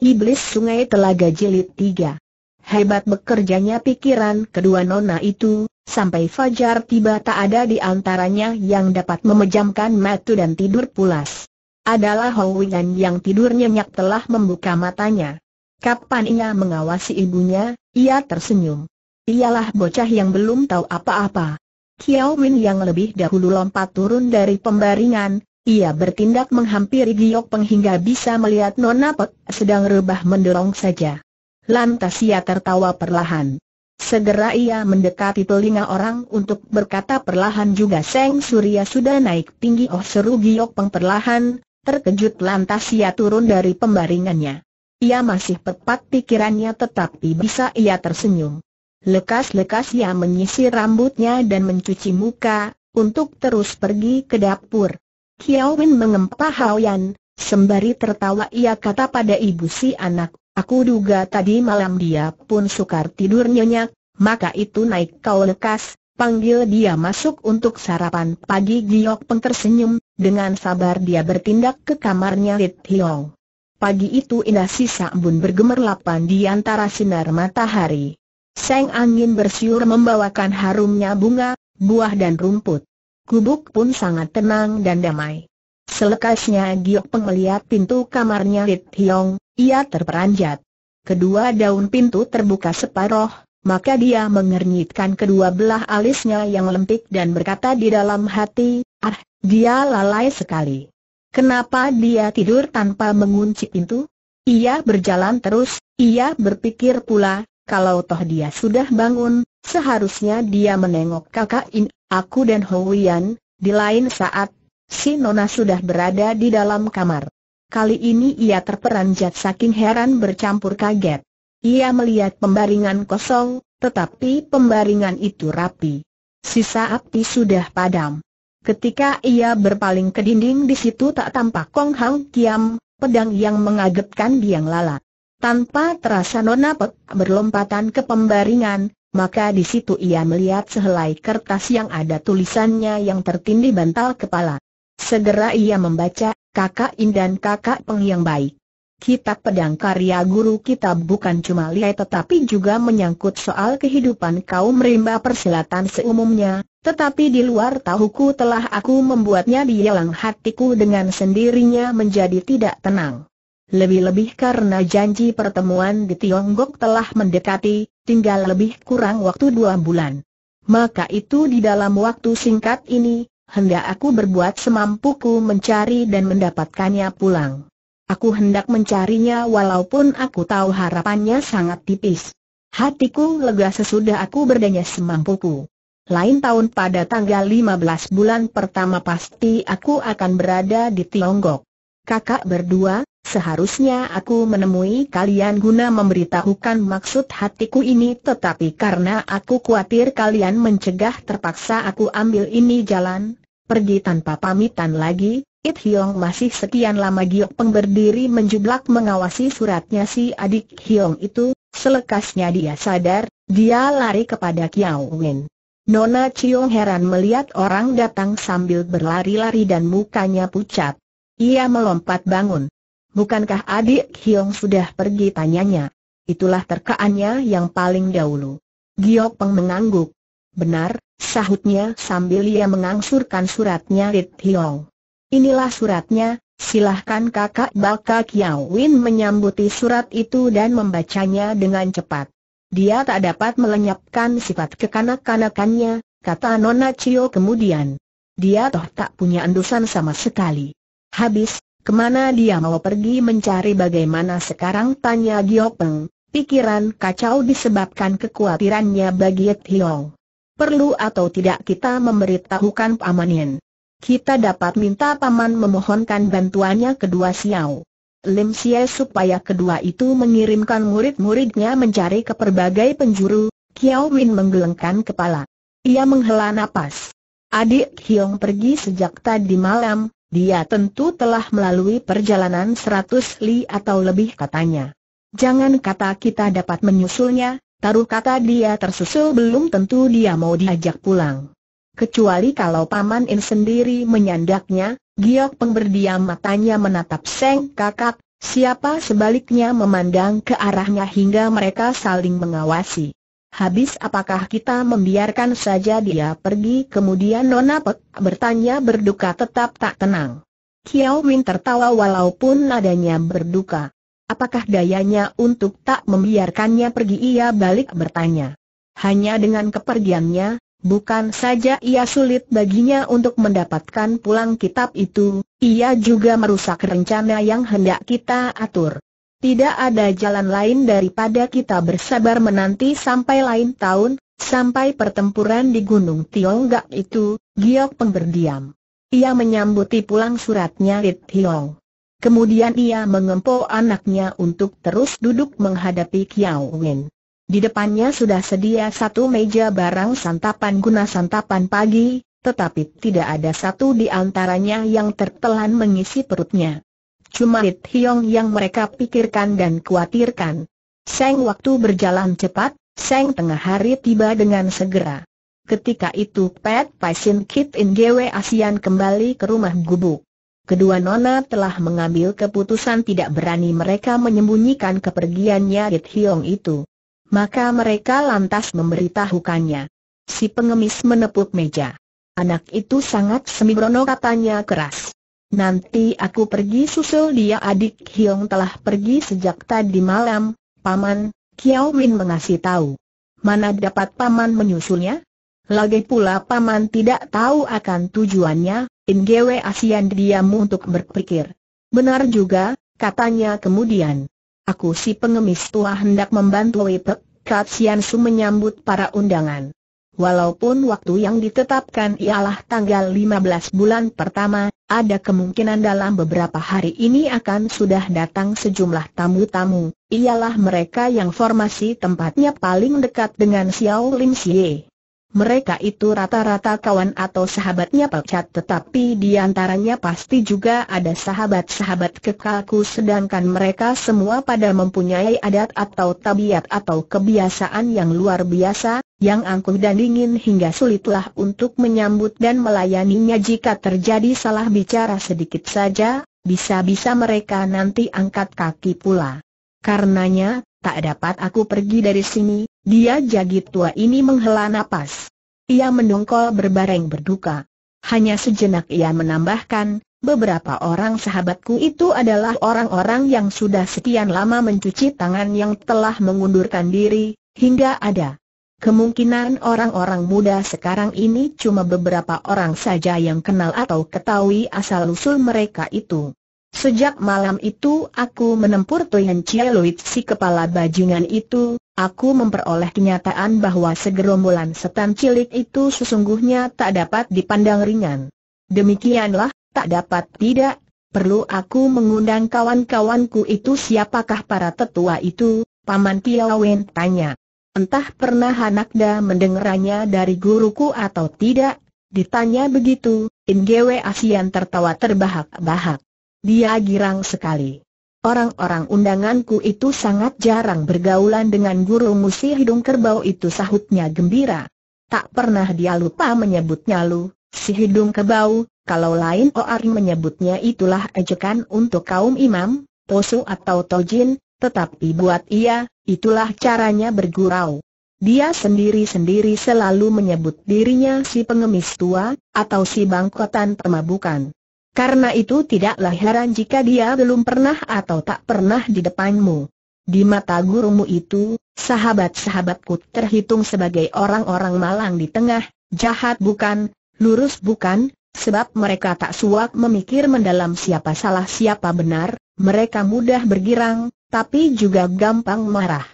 Iblis Sungai Telaga Jilid 3 Hebat bekerjanya pikiran kedua nona itu, sampai fajar tiba tak ada di antaranya yang dapat memejamkan matu dan tidur pulas. Adalah Howingan yang tidur nyenyak telah membuka matanya. Kapan ia mengawasi ibunya, ia tersenyum. Ialah bocah yang belum tahu apa-apa. Kiao Win yang lebih dahulu lompat turun dari pembaringan, ia bertindak menghampiri Giok penghingga bisa melihat Nona Pek sedang rebah mendorong saja. Lantas ia tertawa perlahan. Segera ia mendekati telinga orang untuk berkata perlahan juga Seng Surya sudah naik tinggi oh seru Giok Peng perlahan, terkejut lantas ia turun dari pembaringannya. Ia masih pepat pikirannya tetapi bisa ia tersenyum. Lekas-lekas ia menyisir rambutnya dan mencuci muka, untuk terus pergi ke dapur. Kiao Win mengempa Haoyan, sembari tertawa ia kata pada ibu si anak, aku duga tadi malam dia pun sukar tidur nyenyak, maka itu naik kau lekas, panggil dia masuk untuk sarapan pagi Giok Peng tersenyum, dengan sabar dia bertindak ke kamarnya Lit Hiong. Pagi itu indah sisa embun bergemerlapan di antara sinar matahari. Seng angin bersiur membawakan harumnya bunga, buah dan rumput. Gubuk pun sangat tenang dan damai. Selekasnya Giok Peng melihat pintu kamarnya Lit Hiong, ia terperanjat. Kedua daun pintu terbuka separoh, maka dia mengernyitkan kedua belah alisnya yang lempik dan berkata di dalam hati, ah, dia lalai sekali. Kenapa dia tidur tanpa mengunci pintu? Ia berjalan terus, ia berpikir pula, kalau toh dia sudah bangun, seharusnya dia menengok kakak In aku dan Houyan, di lain saat, si Nona sudah berada di dalam kamar. Kali ini ia terperanjat saking heran bercampur kaget. Ia melihat pembaringan kosong, tetapi pembaringan itu rapi. Sisa api sudah padam. Ketika ia berpaling ke dinding di situ tak tampak Kong Hang Kiam, pedang yang mengagetkan biang lala. Tanpa terasa Nona Pek berlompatan ke pembaringan, maka di situ ia melihat sehelai kertas yang ada tulisannya yang tertindih bantal kepala. Segera ia membaca, kakak Indan kakak Peng yang baik. Kitab pedang karya guru kita bukan cuma lihat tetapi juga menyangkut soal kehidupan kaum rimba persilatan seumumnya, tetapi di luar tahuku telah aku membuatnya dihilang hatiku dengan sendirinya menjadi tidak tenang. Lebih-lebih karena janji pertemuan di Tiongkok telah mendekati, tinggal lebih kurang waktu dua bulan. Maka itu di dalam waktu singkat ini, hendak aku berbuat semampuku mencari dan mendapatkannya pulang. Aku hendak mencarinya walaupun aku tahu harapannya sangat tipis. Hatiku lega sesudah aku berdaya semampuku. Lain tahun pada tanggal 15 bulan pertama pasti aku akan berada di Tiongkok. Kakak berdua, Seharusnya aku menemui kalian guna memberitahukan maksud hatiku ini tetapi karena aku khawatir kalian mencegah terpaksa aku ambil ini jalan, pergi tanpa pamitan lagi, It Hiong masih sekian lama Giok Peng berdiri menjublak mengawasi suratnya si adik Hiong itu, selekasnya dia sadar, dia lari kepada Kiao Wen. Nona Chiong heran melihat orang datang sambil berlari-lari dan mukanya pucat. Ia melompat bangun. Bukankah adik Hyong sudah pergi tanyanya? Itulah terkaannya yang paling dahulu. Giok Peng mengangguk. Benar, sahutnya sambil ia mengangsurkan suratnya Rit Hyong. Inilah suratnya, silahkan kakak Balka Kiao Win menyambuti surat itu dan membacanya dengan cepat. Dia tak dapat melenyapkan sifat kekanak-kanakannya, kata Nona Chio kemudian. Dia toh tak punya endusan sama sekali. Habis, Kemana dia mau pergi mencari bagaimana sekarang tanya Giopeng, pikiran kacau disebabkan kekhawatirannya bagi Hiong. Perlu atau tidak kita memberitahukan Pamanin. Kita dapat minta Paman memohonkan bantuannya kedua Xiao. Lim Xie supaya kedua itu mengirimkan murid-muridnya mencari ke berbagai penjuru, Kiao Win menggelengkan kepala. Ia menghela napas. Adik Hiong pergi sejak tadi malam, dia tentu telah melalui perjalanan seratus li atau lebih katanya. Jangan kata kita dapat menyusulnya, taruh kata dia tersusul belum tentu dia mau diajak pulang. Kecuali kalau Paman In sendiri menyandaknya, Giok Peng berdiam matanya menatap Seng Kakak, siapa sebaliknya memandang ke arahnya hingga mereka saling mengawasi. Habis apakah kita membiarkan saja dia pergi? Kemudian Nona Pek bertanya berduka tetap tak tenang. Kiao Min tertawa walaupun nadanya berduka. Apakah dayanya untuk tak membiarkannya pergi? Ia balik bertanya. Hanya dengan kepergiannya, bukan saja ia sulit baginya untuk mendapatkan pulang kitab itu, ia juga merusak rencana yang hendak kita atur. Tidak ada jalan lain daripada kita bersabar menanti sampai lain tahun, sampai pertempuran di Gunung Tionggak itu, Giok Peng berdiam. Ia menyambuti pulang suratnya Rit Hiong. Kemudian ia mengempo anaknya untuk terus duduk menghadapi Kiao Wen. Di depannya sudah sedia satu meja barang santapan guna santapan pagi, tetapi tidak ada satu di antaranya yang tertelan mengisi perutnya. Cuma It Hiong yang mereka pikirkan dan khawatirkan. Seng waktu berjalan cepat, Seng tengah hari tiba dengan segera. Ketika itu Pat Paisin Kit In Gwe Asian kembali ke rumah gubuk. Kedua nona telah mengambil keputusan tidak berani mereka menyembunyikan kepergiannya It Hiong itu. Maka mereka lantas memberitahukannya. Si pengemis menepuk meja. Anak itu sangat sembrono katanya keras. Nanti aku pergi susul dia adik Hiong telah pergi sejak tadi malam, Paman, Kiao Min mengasih tahu. Mana dapat Paman menyusulnya? Lagi pula Paman tidak tahu akan tujuannya, Ingwe Asian diamu untuk berpikir. Benar juga, katanya kemudian. Aku si pengemis tua hendak membantu Wei Pek Sian Su menyambut para undangan. Walaupun waktu yang ditetapkan ialah tanggal 15 bulan pertama, ada kemungkinan dalam beberapa hari ini akan sudah datang sejumlah tamu-tamu, ialah mereka yang formasi tempatnya paling dekat dengan Xiao Lim Xie. Mereka itu rata-rata kawan atau sahabatnya pecat tetapi di antaranya pasti juga ada sahabat-sahabat kekalku sedangkan mereka semua pada mempunyai adat atau tabiat atau kebiasaan yang luar biasa, yang angkuh dan dingin hingga sulitlah untuk menyambut dan melayaninya jika terjadi salah bicara sedikit saja, bisa-bisa mereka nanti angkat kaki pula. Karenanya, tak dapat aku pergi dari sini, dia jagit tua ini menghela napas. Ia mendongkol berbareng berduka. Hanya sejenak ia menambahkan, beberapa orang sahabatku itu adalah orang-orang yang sudah sekian lama mencuci tangan yang telah mengundurkan diri, hingga ada Kemungkinan orang-orang muda sekarang ini cuma beberapa orang saja yang kenal atau ketahui asal-usul mereka itu. Sejak malam itu aku menempur Tuyen Chieluit si kepala bajingan itu, aku memperoleh kenyataan bahwa segerombolan setan cilik itu sesungguhnya tak dapat dipandang ringan. Demikianlah, tak dapat tidak, perlu aku mengundang kawan-kawanku itu siapakah para tetua itu, Paman Tiawen tanya. Entah pernah Hanakda mendengarnya dari guruku atau tidak, ditanya begitu, Ingewe Asian tertawa terbahak-bahak. Dia girang sekali. Orang-orang undanganku itu sangat jarang bergaulan dengan guru musi hidung kerbau itu sahutnya gembira. Tak pernah dia lupa menyebutnya lu, si hidung kerbau, kalau lain Oari menyebutnya itulah ejekan untuk kaum imam, Tosu atau Tojin, tetapi buat ia, itulah caranya bergurau. Dia sendiri-sendiri selalu menyebut dirinya si pengemis tua, atau si bangkotan pemabukan. Karena itu tidaklah heran jika dia belum pernah atau tak pernah di depanmu. Di mata gurumu itu, sahabat-sahabatku terhitung sebagai orang-orang malang di tengah, jahat bukan, lurus bukan, sebab mereka tak suak memikir mendalam siapa salah siapa benar, mereka mudah bergirang, tapi juga gampang marah.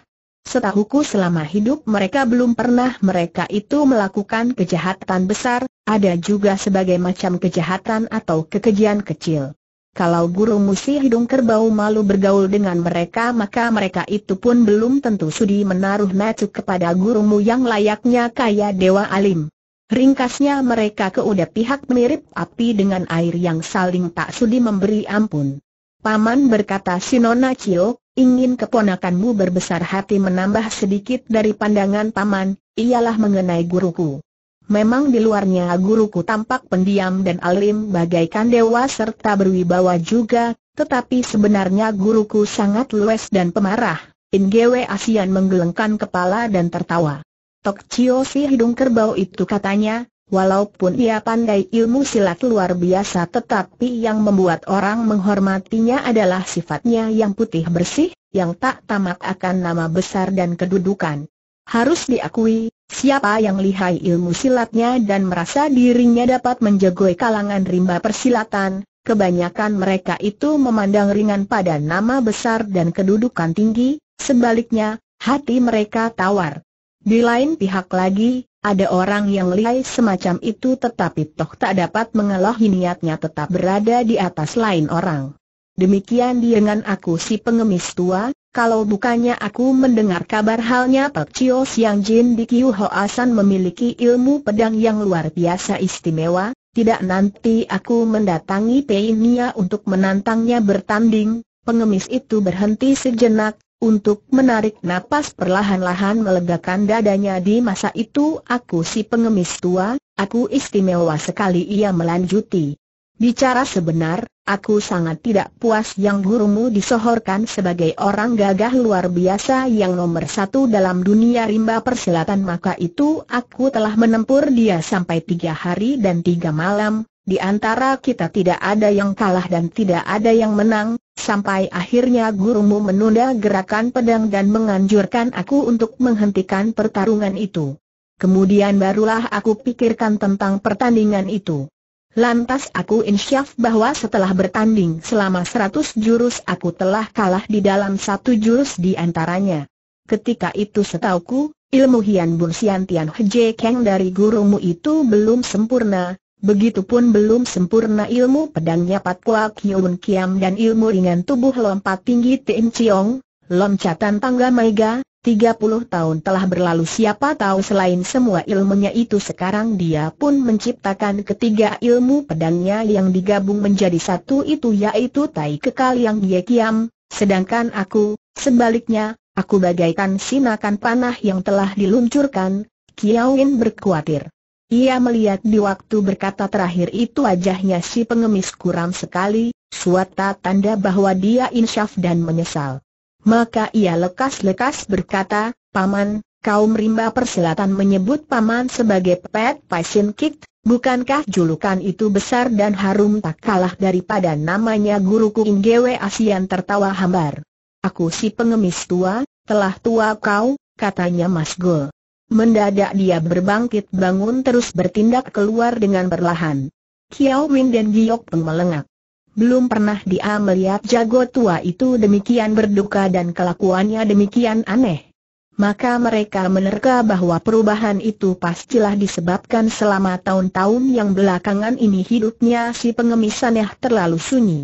Setahuku selama hidup mereka belum pernah mereka itu melakukan kejahatan besar, ada juga sebagai macam kejahatan atau kekejian kecil. Kalau guru musi hidung kerbau malu bergaul dengan mereka maka mereka itu pun belum tentu sudi menaruh matu kepada gurumu yang layaknya kaya dewa alim. Ringkasnya mereka udah pihak mirip api dengan air yang saling tak sudi memberi ampun. Paman berkata Sinona Cio, ingin keponakanmu berbesar hati menambah sedikit dari pandangan paman, ialah mengenai guruku. Memang di luarnya guruku tampak pendiam dan alim bagaikan dewa serta berwibawa juga, tetapi sebenarnya guruku sangat luwes dan pemarah. Ingewe Asian menggelengkan kepala dan tertawa. Tok Chio si hidung kerbau itu katanya, Walaupun ia pandai ilmu silat luar biasa tetapi yang membuat orang menghormatinya adalah sifatnya yang putih bersih, yang tak tamak akan nama besar dan kedudukan. Harus diakui, siapa yang lihai ilmu silatnya dan merasa dirinya dapat menjagoi kalangan rimba persilatan, kebanyakan mereka itu memandang ringan pada nama besar dan kedudukan tinggi, sebaliknya, hati mereka tawar. Di lain pihak lagi, ada orang yang lihai semacam itu tetapi toh tak dapat mengelahi niatnya tetap berada di atas lain orang. Demikian dengan aku si pengemis tua, kalau bukannya aku mendengar kabar halnya Pak Cios Siang Jin di Kiu Hoasan memiliki ilmu pedang yang luar biasa istimewa, tidak nanti aku mendatangi Pei Nia untuk menantangnya bertanding, pengemis itu berhenti sejenak, untuk menarik napas perlahan-lahan melegakan dadanya di masa itu aku si pengemis tua, aku istimewa sekali ia melanjuti. Bicara sebenar, aku sangat tidak puas yang gurumu disohorkan sebagai orang gagah luar biasa yang nomor satu dalam dunia rimba persilatan maka itu aku telah menempur dia sampai tiga hari dan tiga malam, di antara kita tidak ada yang kalah dan tidak ada yang menang, Sampai akhirnya gurumu menunda gerakan pedang dan menganjurkan aku untuk menghentikan pertarungan itu. Kemudian barulah aku pikirkan tentang pertandingan itu. Lantas aku insyaf bahwa setelah bertanding selama seratus jurus aku telah kalah di dalam satu jurus di antaranya. Ketika itu setauku, ilmu Hian Bun Sian Tian Heje Kang dari gurumu itu belum sempurna, Begitupun belum sempurna ilmu pedangnya Pat Kua Kiam dan ilmu ringan tubuh lompat tinggi Tim Chiong, loncatan tangga Maiga, 30 tahun telah berlalu siapa tahu selain semua ilmunya itu sekarang dia pun menciptakan ketiga ilmu pedangnya yang digabung menjadi satu itu yaitu Tai Kekal yang Ye Kiam, sedangkan aku, sebaliknya, aku bagaikan sinakan panah yang telah diluncurkan, Kiaoin berkhawatir ia melihat di waktu berkata terakhir itu wajahnya si pengemis kurang sekali, suatu tanda bahwa dia insyaf dan menyesal. Maka ia lekas-lekas berkata, Paman, kaum rimba perselatan menyebut Paman sebagai Pet Paisin Kik, bukankah julukan itu besar dan harum tak kalah daripada namanya guruku Inggewe Asian tertawa hambar. Aku si pengemis tua, telah tua kau, katanya Mas Gol. Mendadak dia berbangkit bangun terus bertindak keluar dengan perlahan. Kiao Win dan Giok Peng melengak. Belum pernah dia melihat jago tua itu demikian berduka dan kelakuannya demikian aneh. Maka mereka menerka bahwa perubahan itu pastilah disebabkan selama tahun-tahun yang belakangan ini hidupnya si pengemis aneh terlalu sunyi.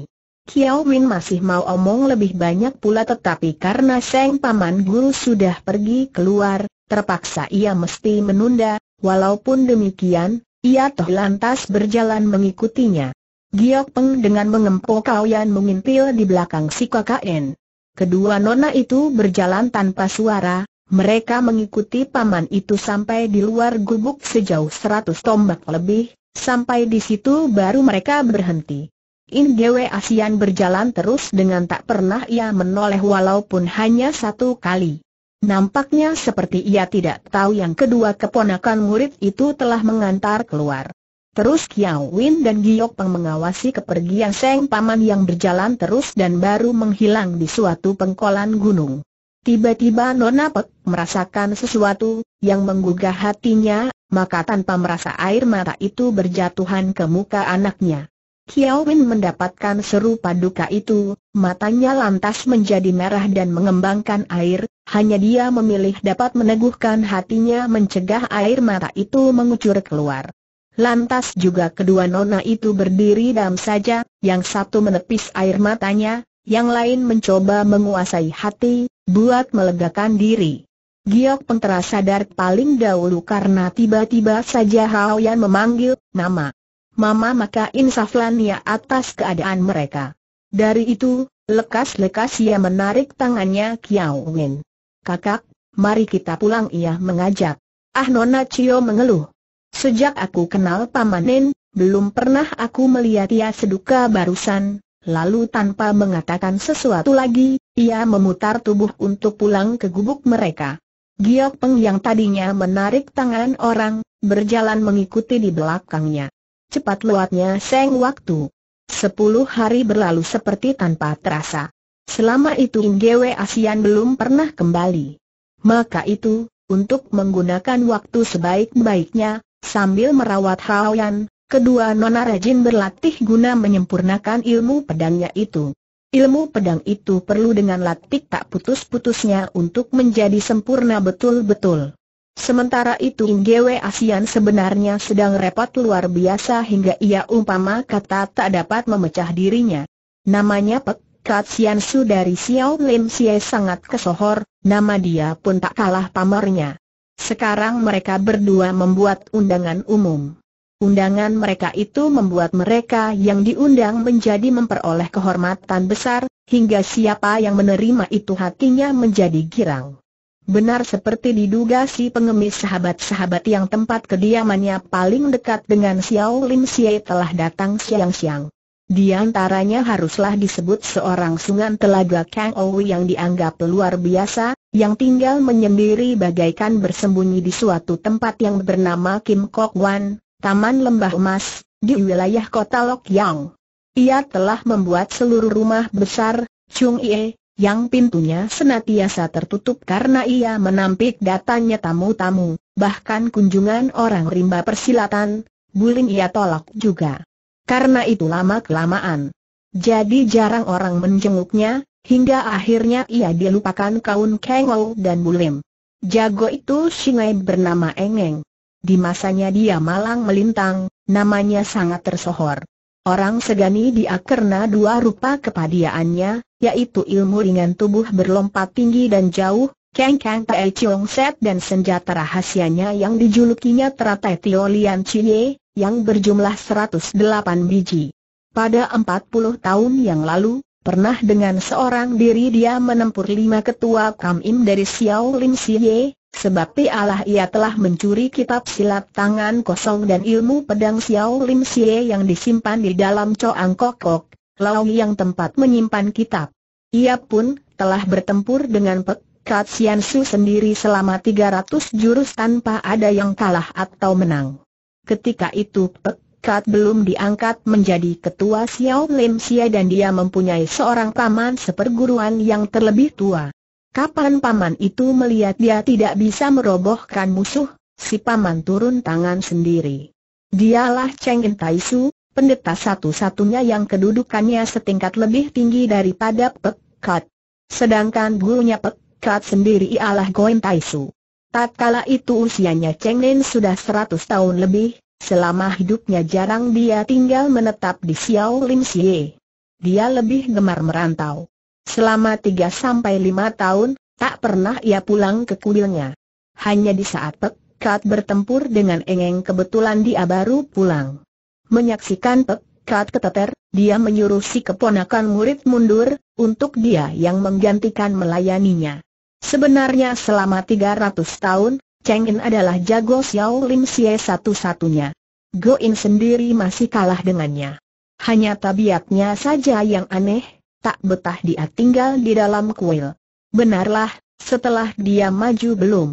Kiao Win masih mau omong lebih banyak pula tetapi karena Seng Paman Guru sudah pergi keluar, terpaksa ia mesti menunda, walaupun demikian, ia toh lantas berjalan mengikutinya. Giok Peng dengan kau kawian mengintil di belakang si KKN. Kedua nona itu berjalan tanpa suara, mereka mengikuti paman itu sampai di luar gubuk sejauh seratus tombak lebih, sampai di situ baru mereka berhenti. In Gwe Asian berjalan terus dengan tak pernah ia menoleh walaupun hanya satu kali. Nampaknya seperti ia tidak tahu yang kedua keponakan murid itu telah mengantar keluar. Terus Kiao Win dan Giok Peng mengawasi kepergian Seng Paman yang berjalan terus dan baru menghilang di suatu pengkolan gunung. Tiba-tiba Nona Pek merasakan sesuatu yang menggugah hatinya, maka tanpa merasa air mata itu berjatuhan ke muka anaknya. Kiao Win mendapatkan serupa duka itu, matanya lantas menjadi merah dan mengembangkan air, hanya dia memilih dapat meneguhkan hatinya mencegah air mata itu mengucur keluar. Lantas juga kedua nona itu berdiri dalam saja, yang satu menepis air matanya, yang lain mencoba menguasai hati, buat melegakan diri. Giok Pentera sadar paling dahulu karena tiba-tiba saja Hao Yan memanggil, nama. Mama maka insaflan ya atas keadaan mereka. Dari itu, lekas-lekas ia menarik tangannya Kiao Wen. Kakak, mari kita pulang ia mengajak. Ah Nona Cio mengeluh. Sejak aku kenal Pamanen, belum pernah aku melihat ia seduka barusan. Lalu tanpa mengatakan sesuatu lagi, ia memutar tubuh untuk pulang ke gubuk mereka. Giok Peng yang tadinya menarik tangan orang, berjalan mengikuti di belakangnya. Cepat lewatnya seng waktu. Sepuluh hari berlalu seperti tanpa terasa. Selama itu Ingwe Asian belum pernah kembali. Maka itu, untuk menggunakan waktu sebaik-baiknya, sambil merawat Haoyan, kedua nona rajin berlatih guna menyempurnakan ilmu pedangnya itu. Ilmu pedang itu perlu dengan latih tak putus-putusnya untuk menjadi sempurna betul-betul. Sementara itu Ingwe Asian sebenarnya sedang repot luar biasa hingga ia umpama kata tak dapat memecah dirinya. Namanya Pek Katsian Su dari Xiao Lim Xie sangat kesohor, nama dia pun tak kalah pamernya. Sekarang mereka berdua membuat undangan umum. Undangan mereka itu membuat mereka yang diundang menjadi memperoleh kehormatan besar, hingga siapa yang menerima itu hatinya menjadi girang. Benar seperti diduga si pengemis sahabat-sahabat yang tempat kediamannya paling dekat dengan Xiao Lim Xie telah datang siang-siang. Di antaranya haruslah disebut seorang sungan telaga Kang Owi yang dianggap luar biasa, yang tinggal menyendiri bagaikan bersembunyi di suatu tempat yang bernama Kim Kok Wan, Taman Lembah Emas, di wilayah kota Lok Yang. Ia telah membuat seluruh rumah besar, Chung Ie, yang pintunya senantiasa tertutup karena ia menampik datanya tamu-tamu, bahkan kunjungan orang rimba persilatan, Bulin ia tolak juga karena itu lama-kelamaan. Jadi jarang orang menjenguknya, hingga akhirnya ia dilupakan kaun Kengol dan Bulim. Jago itu singai bernama Engeng. Di masanya dia malang melintang, namanya sangat tersohor. Orang segani dia karena dua rupa kepadiaannya, yaitu ilmu ringan tubuh berlompat tinggi dan jauh, Kang Kang Tae Chiong Set dan senjata rahasianya yang dijulukinya teratai Tio Lian Chie, yang berjumlah 108 biji. Pada 40 tahun yang lalu, pernah dengan seorang diri dia menempur lima ketua Kamim dari Xiao Lim Siye, sebab pialah ia telah mencuri kitab silat tangan kosong dan ilmu pedang Xiao Lim Siye yang disimpan di dalam Coang Kokok, laung yang tempat menyimpan kitab. Ia pun telah bertempur dengan Pek Kat Sian Su sendiri selama 300 jurus tanpa ada yang kalah atau menang. Ketika itu Pek Kat belum diangkat menjadi ketua Xiao Lim Xia dan dia mempunyai seorang paman seperguruan yang terlebih tua. Kapan paman itu melihat dia tidak bisa merobohkan musuh, si paman turun tangan sendiri. Dialah Cheng In Tai Su, pendeta satu-satunya yang kedudukannya setingkat lebih tinggi daripada Pek Kat. Sedangkan gurunya Pek Kat sendiri ialah Goin Tai Su. Tatkala itu usianya Cheng Nen sudah 100 tahun lebih, selama hidupnya jarang dia tinggal menetap di Xiao Lim Xie. Dia lebih gemar merantau. Selama 3-5 tahun, tak pernah ia pulang ke kuilnya. Hanya di saat Pekkat bertempur dengan Engeng kebetulan dia baru pulang. Menyaksikan Pekkat keteter, dia menyuruh si keponakan murid mundur, untuk dia yang menggantikan melayaninya. Sebenarnya selama 300 tahun, Cheng In adalah jago Xiao Lim Sia satu-satunya. Go In sendiri masih kalah dengannya. Hanya tabiatnya saja yang aneh, tak betah dia tinggal di dalam kuil. Benarlah, setelah dia maju belum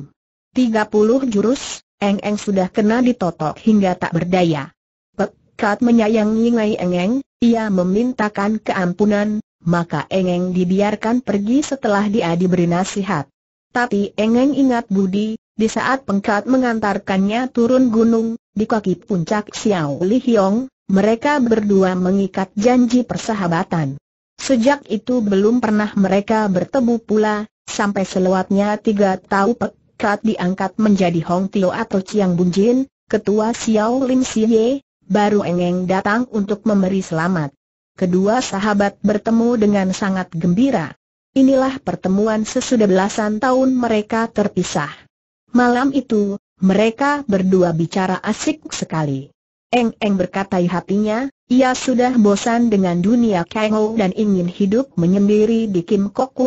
30 jurus, Eng Eng sudah kena ditotok hingga tak berdaya. Pekat menyayangi Ngai Eng Eng, ia memintakan keampunan, maka Engeng dibiarkan pergi setelah dia diberi nasihat. Tapi Engeng ingat Budi, di saat pengkat mengantarkannya turun gunung, di kaki puncak Xiao Li Hiong, mereka berdua mengikat janji persahabatan. Sejak itu belum pernah mereka bertemu pula, sampai selewatnya tiga tahun pekat diangkat menjadi Hong Tio atau Chiang Bunjin, ketua Xiao Lim Siye, baru Engeng datang untuk memberi selamat kedua sahabat bertemu dengan sangat gembira. Inilah pertemuan sesudah belasan tahun mereka terpisah. Malam itu, mereka berdua bicara asik sekali. Eng-eng berkata hatinya, ia sudah bosan dengan dunia Kangou dan ingin hidup menyendiri di Kim Kok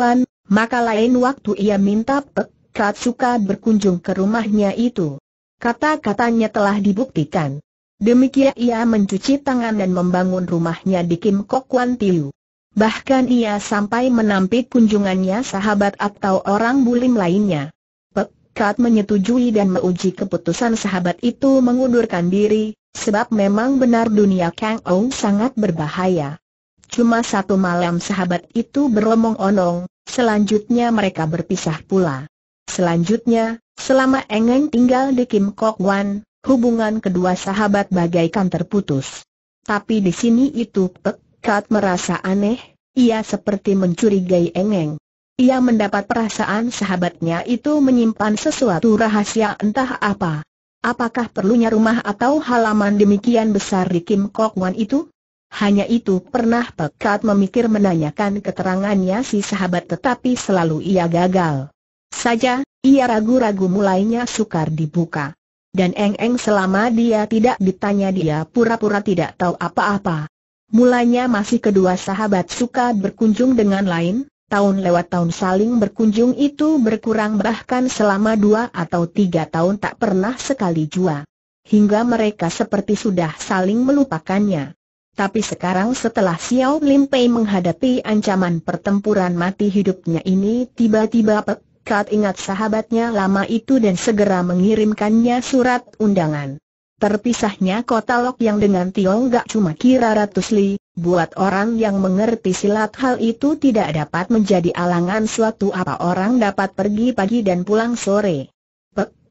maka lain waktu ia minta Pek suka berkunjung ke rumahnya itu. Kata-katanya telah dibuktikan. Demikian ia mencuci tangan dan membangun rumahnya di Kim Kok Wan Tiu. Bahkan ia sampai menampik kunjungannya sahabat atau orang bulim lainnya. Pekat menyetujui dan menguji keputusan sahabat itu mengundurkan diri, sebab memang benar dunia Kang Ong sangat berbahaya. Cuma satu malam sahabat itu beromong-onong, selanjutnya mereka berpisah pula. Selanjutnya, selama Engeng tinggal di Kim Kok Wan, Hubungan kedua sahabat bagaikan terputus. Tapi di sini itu pekat merasa aneh, ia seperti mencurigai Engeng. Ia mendapat perasaan sahabatnya itu menyimpan sesuatu rahasia entah apa. Apakah perlunya rumah atau halaman demikian besar di Kim Kok Wan itu? Hanya itu pernah Pekat memikir menanyakan keterangannya si sahabat tetapi selalu ia gagal. Saja, ia ragu-ragu mulainya sukar dibuka dan Eng Eng selama dia tidak ditanya dia pura-pura tidak tahu apa-apa. Mulanya masih kedua sahabat suka berkunjung dengan lain, tahun lewat tahun saling berkunjung itu berkurang bahkan selama dua atau tiga tahun tak pernah sekali jua. Hingga mereka seperti sudah saling melupakannya. Tapi sekarang setelah Xiao Lim Pei menghadapi ancaman pertempuran mati hidupnya ini tiba-tiba Kat ingat sahabatnya lama itu dan segera mengirimkannya surat undangan. Terpisahnya kota Lok yang dengan gak cuma kira ratus li, buat orang yang mengerti silat hal itu tidak dapat menjadi alangan suatu apa orang dapat pergi pagi dan pulang sore.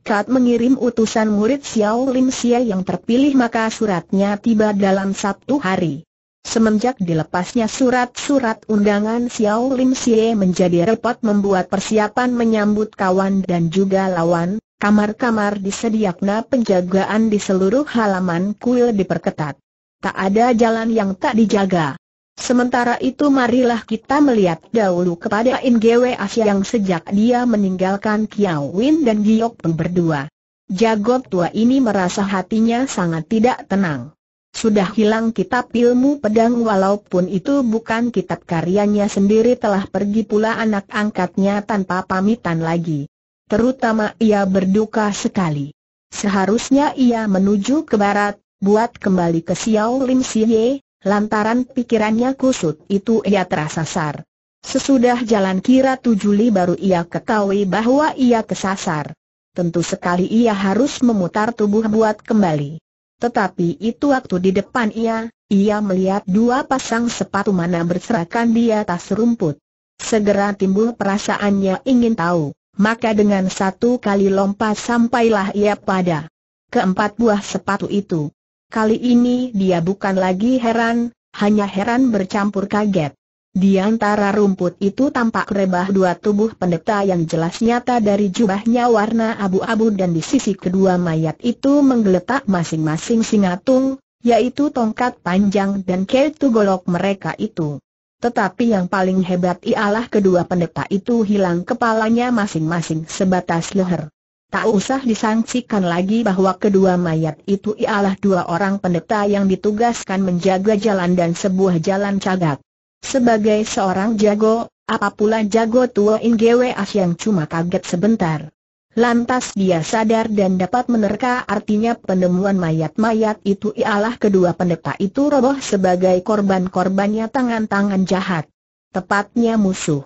Kat mengirim utusan murid Xiao Lim Xie yang terpilih maka suratnya tiba dalam Sabtu hari. Semenjak dilepasnya surat-surat undangan Xiao Lim Sie menjadi repot membuat persiapan menyambut kawan dan juga lawan, kamar-kamar disediakna penjagaan di seluruh halaman kuil diperketat. Tak ada jalan yang tak dijaga. Sementara itu marilah kita melihat dahulu kepada Ingwe Asia yang sejak dia meninggalkan Kiao Win dan Giok Peng berdua. Jagob tua ini merasa hatinya sangat tidak tenang. Sudah hilang kitab ilmu pedang walaupun itu bukan kitab karyanya sendiri telah pergi pula anak angkatnya tanpa pamitan lagi. Terutama ia berduka sekali. Seharusnya ia menuju ke barat, buat kembali ke Xiao Lim Siye, lantaran pikirannya kusut itu ia terasasar. Sesudah jalan kira tujuh li baru ia ketahui bahwa ia kesasar. Tentu sekali ia harus memutar tubuh buat kembali. Tetapi itu waktu di depan ia, ia melihat dua pasang sepatu mana berserakan di atas rumput. Segera timbul perasaannya ingin tahu, maka dengan satu kali lompat sampailah ia pada keempat buah sepatu itu. Kali ini dia bukan lagi heran, hanya heran bercampur kaget. Di antara rumput itu tampak rebah dua tubuh pendeta yang jelas nyata dari jubahnya warna abu-abu dan di sisi kedua mayat itu menggeletak masing-masing singatung, yaitu tongkat panjang dan ketu golok mereka itu. Tetapi yang paling hebat ialah kedua pendeta itu hilang kepalanya masing-masing sebatas leher. Tak usah disangsikan lagi bahwa kedua mayat itu ialah dua orang pendeta yang ditugaskan menjaga jalan dan sebuah jalan cagak. Sebagai seorang jago, apa jago tua ingewe as yang cuma kaget sebentar. Lantas dia sadar dan dapat menerka artinya penemuan mayat-mayat itu ialah kedua pendeta itu roboh sebagai korban-korbannya tangan-tangan jahat. Tepatnya musuh.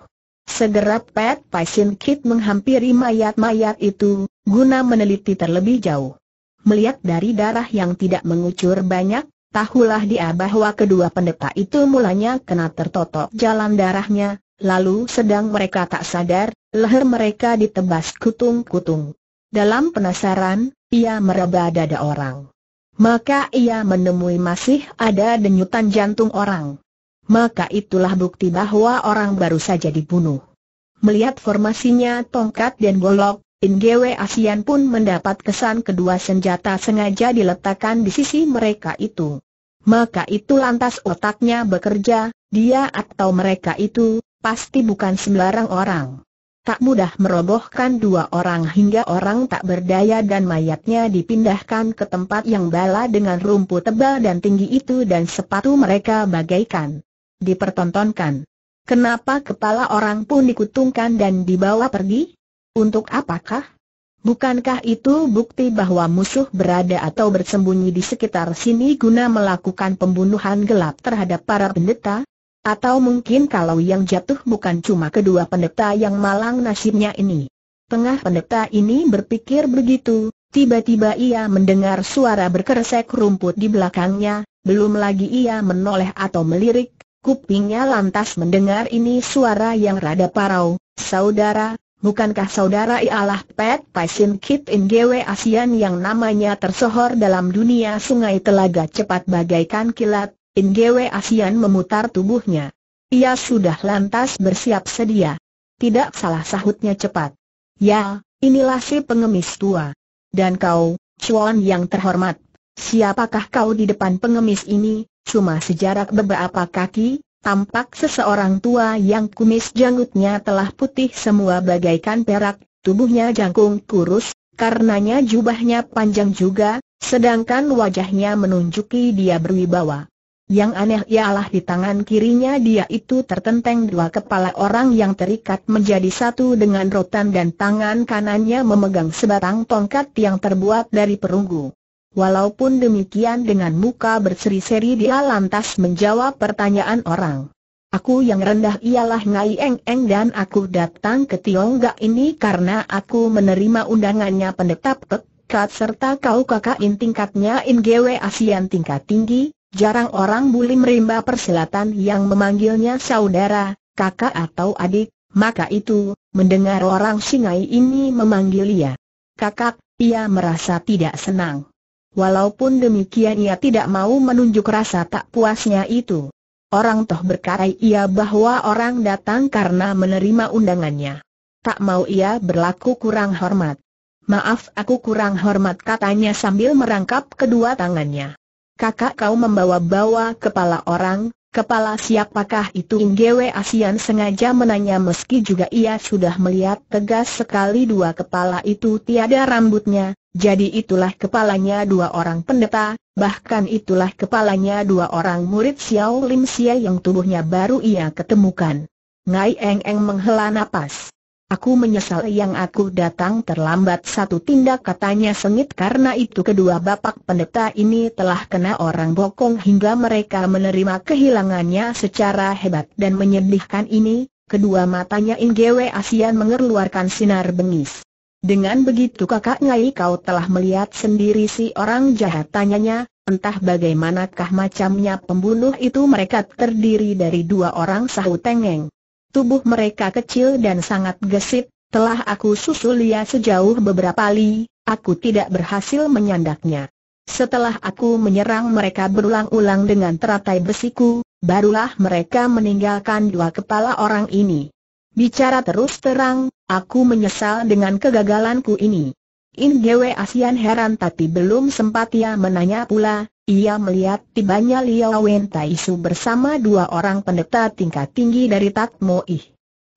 Segera Pat Paisin Kit menghampiri mayat-mayat itu, guna meneliti terlebih jauh. Melihat dari darah yang tidak mengucur banyak, Tahulah dia bahwa kedua pendeta itu mulanya kena tertotok jalan darahnya, lalu sedang mereka tak sadar, leher mereka ditebas kutung-kutung. Dalam penasaran, ia meraba dada orang. Maka ia menemui masih ada denyutan jantung orang. Maka itulah bukti bahwa orang baru saja dibunuh. Melihat formasinya tongkat dan golok, Ingewe Asian pun mendapat kesan kedua senjata sengaja diletakkan di sisi mereka itu maka itu lantas otaknya bekerja, dia atau mereka itu, pasti bukan sembarang orang. Tak mudah merobohkan dua orang hingga orang tak berdaya dan mayatnya dipindahkan ke tempat yang bala dengan rumput tebal dan tinggi itu dan sepatu mereka bagaikan. Dipertontonkan. Kenapa kepala orang pun dikutungkan dan dibawa pergi? Untuk apakah? Bukankah itu bukti bahwa musuh berada atau bersembunyi di sekitar sini guna melakukan pembunuhan gelap terhadap para pendeta? Atau mungkin kalau yang jatuh bukan cuma kedua pendeta yang malang nasibnya ini? Tengah pendeta ini berpikir begitu, tiba-tiba ia mendengar suara berkeresek rumput di belakangnya, belum lagi ia menoleh atau melirik, kupingnya lantas mendengar ini suara yang rada parau, saudara, Bukankah saudara ialah Pet Tyson Kit In Gwe Asian yang namanya tersohor dalam dunia sungai telaga cepat bagaikan kilat? In Gwe Asian memutar tubuhnya. Ia sudah lantas bersiap sedia. Tidak salah sahutnya cepat. Ya, inilah si pengemis tua. Dan kau, Chuan yang terhormat, siapakah kau di depan pengemis ini? Cuma sejarak beberapa kaki, tampak seseorang tua yang kumis janggutnya telah putih semua bagaikan perak, tubuhnya jangkung kurus, karenanya jubahnya panjang juga, sedangkan wajahnya menunjuki dia berwibawa. Yang aneh ialah di tangan kirinya dia itu tertenteng dua kepala orang yang terikat menjadi satu dengan rotan dan tangan kanannya memegang sebatang tongkat yang terbuat dari perunggu. Walaupun demikian dengan muka berseri-seri dia lantas menjawab pertanyaan orang. Aku yang rendah ialah Ngai Eng Eng dan aku datang ke Tiongga ini karena aku menerima undangannya pendeta Pek Kat serta kau kakak in tingkatnya in GW ASEAN tingkat tinggi, jarang orang buli merimba persilatan yang memanggilnya saudara, kakak atau adik, maka itu, mendengar orang Singai ini memanggil ia. Kakak, ia merasa tidak senang. Walaupun demikian ia tidak mau menunjuk rasa tak puasnya itu. Orang toh berkarai ia bahwa orang datang karena menerima undangannya. Tak mau ia berlaku kurang hormat. Maaf aku kurang hormat katanya sambil merangkap kedua tangannya. Kakak kau membawa-bawa kepala orang, kepala siapakah itu Ingewe Asian sengaja menanya meski juga ia sudah melihat tegas sekali dua kepala itu tiada rambutnya, jadi itulah kepalanya dua orang pendeta, bahkan itulah kepalanya dua orang murid Xiao Lim Xia yang tubuhnya baru ia ketemukan. Ngai Eng Eng menghela napas. Aku menyesal yang aku datang terlambat satu tindak katanya sengit karena itu kedua bapak pendeta ini telah kena orang bokong hingga mereka menerima kehilangannya secara hebat dan menyedihkan ini, kedua matanya Ingwe Asian mengeluarkan sinar bengis. Dengan begitu kakak Nyai kau telah melihat sendiri si orang jahat tanyanya, entah bagaimanakah macamnya pembunuh itu mereka terdiri dari dua orang sahu tengeng. Tubuh mereka kecil dan sangat gesit, telah aku susul ia sejauh beberapa li, aku tidak berhasil menyandaknya. Setelah aku menyerang mereka berulang-ulang dengan teratai besiku, barulah mereka meninggalkan dua kepala orang ini. Bicara terus terang, Aku menyesal dengan kegagalanku ini. In Gwe Asian heran tapi belum sempat ia menanya pula, ia melihat tibanya Liao Wen Taisu bersama dua orang pendeta tingkat tinggi dari Tat Ih.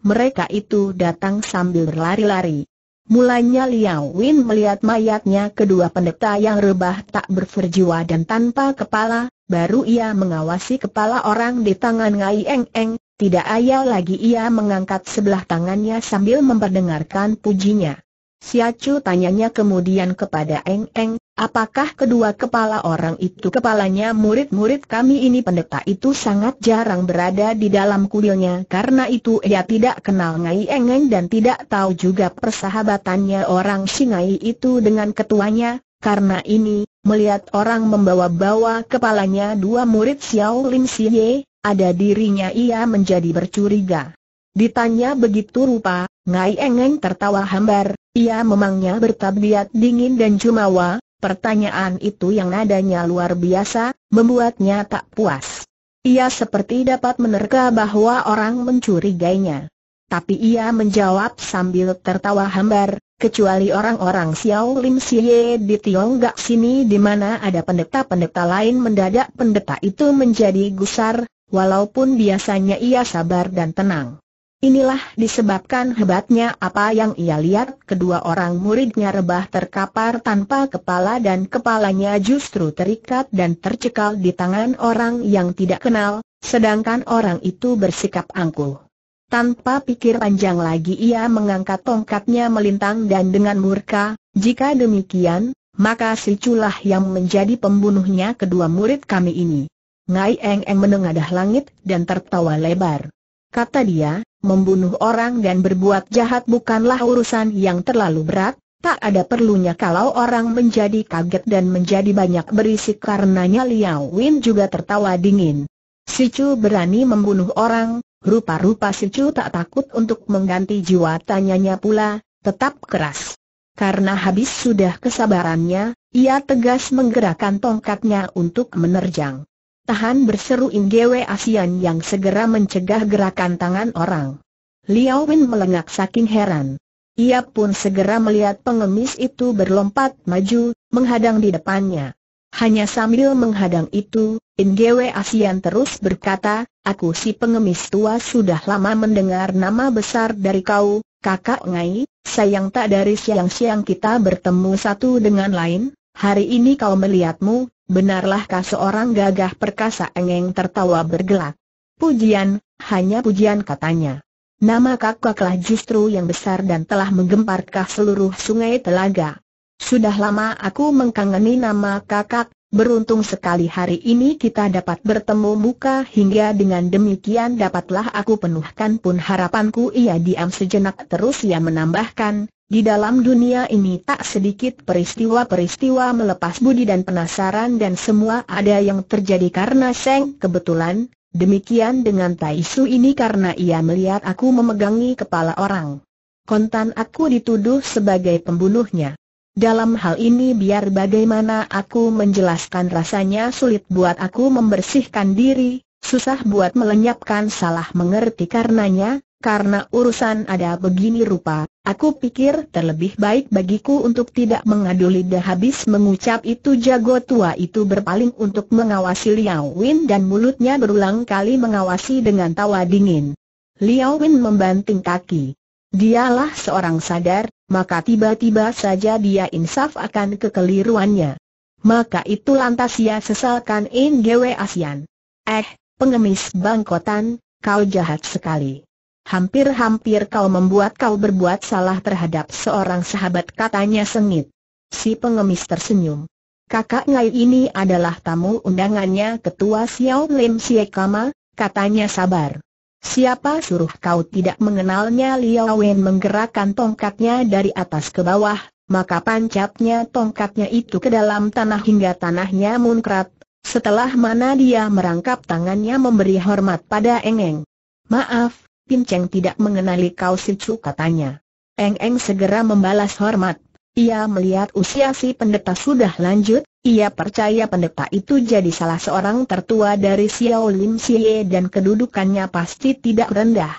Mereka itu datang sambil berlari-lari. Mulanya Liao Win melihat mayatnya kedua pendeta yang rebah tak berverjiwa dan tanpa kepala, baru ia mengawasi kepala orang di tangan Ngai Eng Eng, tidak ayal lagi ia mengangkat sebelah tangannya sambil memperdengarkan pujinya. Siacu tanyanya kemudian kepada Eng Eng, apakah kedua kepala orang itu kepalanya murid-murid kami ini pendeta itu sangat jarang berada di dalam kuilnya karena itu ia tidak kenal Ngai Eng Eng dan tidak tahu juga persahabatannya orang Singai itu dengan ketuanya, karena ini, melihat orang membawa-bawa kepalanya dua murid Xiao Lim Siye, ada dirinya ia menjadi bercuriga. Ditanya begitu rupa, Ngai Engeng tertawa hambar, ia memangnya bertabiat dingin dan jumawa, pertanyaan itu yang nadanya luar biasa, membuatnya tak puas. Ia seperti dapat menerka bahwa orang mencurigainya. Tapi ia menjawab sambil tertawa hambar, kecuali orang-orang Xiao Lim Siye di Tionggak sini di mana ada pendeta-pendeta lain mendadak pendeta itu menjadi gusar, walaupun biasanya ia sabar dan tenang. Inilah disebabkan hebatnya apa yang ia lihat kedua orang muridnya rebah terkapar tanpa kepala dan kepalanya justru terikat dan tercekal di tangan orang yang tidak kenal, sedangkan orang itu bersikap angkuh. Tanpa pikir panjang lagi ia mengangkat tongkatnya melintang dan dengan murka, jika demikian, maka si culah yang menjadi pembunuhnya kedua murid kami ini. Ngai Eng Eng menengadah langit dan tertawa lebar. Kata dia, membunuh orang dan berbuat jahat bukanlah urusan yang terlalu berat, tak ada perlunya kalau orang menjadi kaget dan menjadi banyak berisik karenanya Liao Win juga tertawa dingin. Si Chu berani membunuh orang, rupa-rupa si Chu tak takut untuk mengganti jiwa tanyanya pula, tetap keras. Karena habis sudah kesabarannya, ia tegas menggerakkan tongkatnya untuk menerjang. Tahan berseru Ingewe Asian yang segera mencegah gerakan tangan orang. Liao Win melengak saking heran. Ia pun segera melihat pengemis itu berlompat maju, menghadang di depannya. Hanya sambil menghadang itu, Ingewe Asian terus berkata, Aku si pengemis tua sudah lama mendengar nama besar dari kau, kakak Ngai, sayang tak dari siang-siang kita bertemu satu dengan lain, hari ini kau melihatmu, Benarlahkah seorang gagah perkasa engeng tertawa bergelak? Pujian, hanya pujian katanya. Nama kakaklah justru yang besar dan telah menggemparkah seluruh sungai telaga. Sudah lama aku mengkangeni nama kakak, beruntung sekali hari ini kita dapat bertemu muka hingga dengan demikian dapatlah aku penuhkan pun harapanku ia diam sejenak terus ia menambahkan, di dalam dunia ini tak sedikit peristiwa-peristiwa melepas budi dan penasaran dan semua ada yang terjadi karena Seng kebetulan, demikian dengan Tai Su ini karena ia melihat aku memegangi kepala orang. Kontan aku dituduh sebagai pembunuhnya. Dalam hal ini biar bagaimana aku menjelaskan rasanya sulit buat aku membersihkan diri, susah buat melenyapkan salah mengerti karenanya, karena urusan ada begini rupa, aku pikir terlebih baik bagiku untuk tidak mengadu lidah habis mengucap itu jago tua itu berpaling untuk mengawasi Liao Win dan mulutnya berulang kali mengawasi dengan tawa dingin. Liao Win membanting kaki. Dialah seorang sadar, maka tiba-tiba saja dia insaf akan kekeliruannya. Maka itu lantas ia sesalkan NGW Asian. Eh, pengemis bangkotan, kau jahat sekali. Hampir-hampir kau membuat kau berbuat salah terhadap seorang sahabat katanya sengit. Si pengemis tersenyum. Kakak Ngai ini adalah tamu undangannya ketua Xiao Lim Siekama, katanya sabar. Siapa suruh kau tidak mengenalnya Liao Wen menggerakkan tongkatnya dari atas ke bawah, maka pancapnya tongkatnya itu ke dalam tanah hingga tanahnya munkrat, setelah mana dia merangkap tangannya memberi hormat pada Engeng. Maaf, Cheng tidak mengenali kau si Chu katanya. Eng Eng segera membalas hormat. Ia melihat usia si pendeta sudah lanjut, ia percaya pendeta itu jadi salah seorang tertua dari Xiao Lim Xie dan kedudukannya pasti tidak rendah.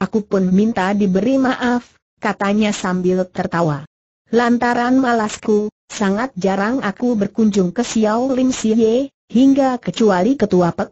Aku pun minta diberi maaf, katanya sambil tertawa. Lantaran malasku, sangat jarang aku berkunjung ke Xiao Lim Xie, hingga kecuali ketua Pek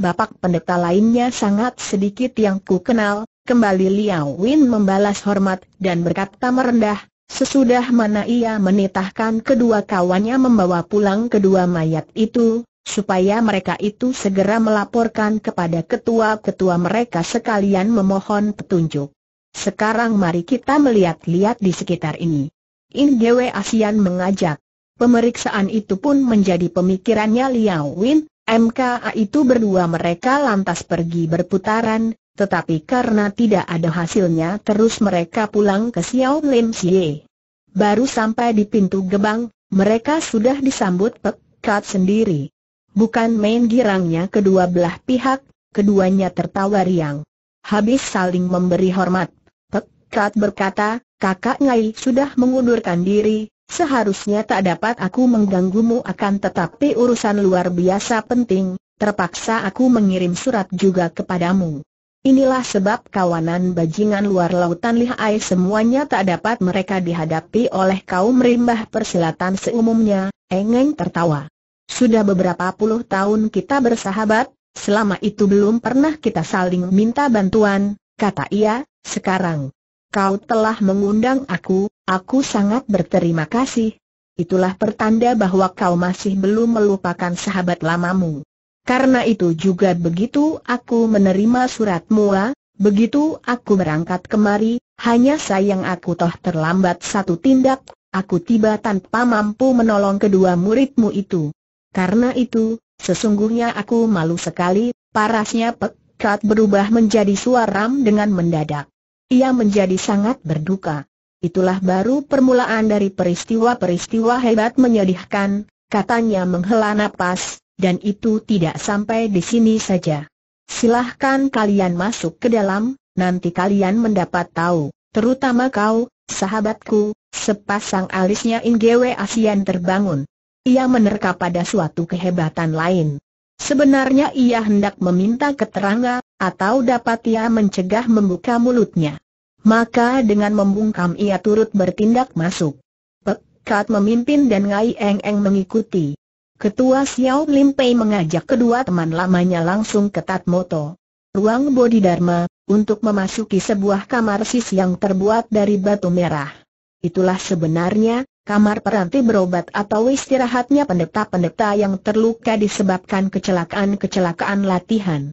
bapak pendeta lainnya sangat sedikit yang ku kenal, kembali Liao Win membalas hormat dan berkata merendah, sesudah mana ia menitahkan kedua kawannya membawa pulang kedua mayat itu, supaya mereka itu segera melaporkan kepada ketua-ketua mereka sekalian memohon petunjuk. Sekarang mari kita melihat-lihat di sekitar ini. Ingewe Asian mengajak. Pemeriksaan itu pun menjadi pemikirannya Liao Win, MKA itu berdua mereka lantas pergi berputaran, tetapi karena tidak ada hasilnya terus mereka pulang ke Xiao Lim Xie. Baru sampai di pintu gebang, mereka sudah disambut pekat sendiri. Bukan main girangnya kedua belah pihak, keduanya tertawa riang. Habis saling memberi hormat, pekat berkata, kakak Ngai sudah mengundurkan diri, Seharusnya tak dapat aku mengganggumu akan tetapi urusan luar biasa penting, terpaksa aku mengirim surat juga kepadamu. Inilah sebab kawanan bajingan luar lautan lihai semuanya tak dapat mereka dihadapi oleh kaum rimbah persilatan seumumnya, Engeng tertawa. Sudah beberapa puluh tahun kita bersahabat, selama itu belum pernah kita saling minta bantuan, kata ia, sekarang. Kau telah mengundang aku, Aku sangat berterima kasih. Itulah pertanda bahwa kau masih belum melupakan sahabat lamamu. Karena itu juga begitu aku menerima suratmu, begitu aku berangkat kemari, hanya sayang aku toh terlambat satu tindak, aku tiba tanpa mampu menolong kedua muridmu itu. Karena itu, sesungguhnya aku malu sekali, parasnya pekat berubah menjadi suaram dengan mendadak. Ia menjadi sangat berduka. Itulah baru permulaan dari peristiwa-peristiwa hebat menyedihkan, katanya menghela napas, dan itu tidak sampai di sini saja. Silahkan kalian masuk ke dalam, nanti kalian mendapat tahu, terutama kau, sahabatku, sepasang alisnya Ingewe Asian terbangun. Ia menerka pada suatu kehebatan lain. Sebenarnya ia hendak meminta keterangan, atau dapat ia mencegah membuka mulutnya. Maka dengan membungkam ia turut bertindak masuk. Pekat memimpin dan Ngai Eng Eng mengikuti. Ketua Xiao Lim Pei mengajak kedua teman lamanya langsung ke Tatmoto. Ruang Bodhidharma, untuk memasuki sebuah kamar sis yang terbuat dari batu merah. Itulah sebenarnya, kamar peranti berobat atau istirahatnya pendeta-pendeta yang terluka disebabkan kecelakaan-kecelakaan latihan.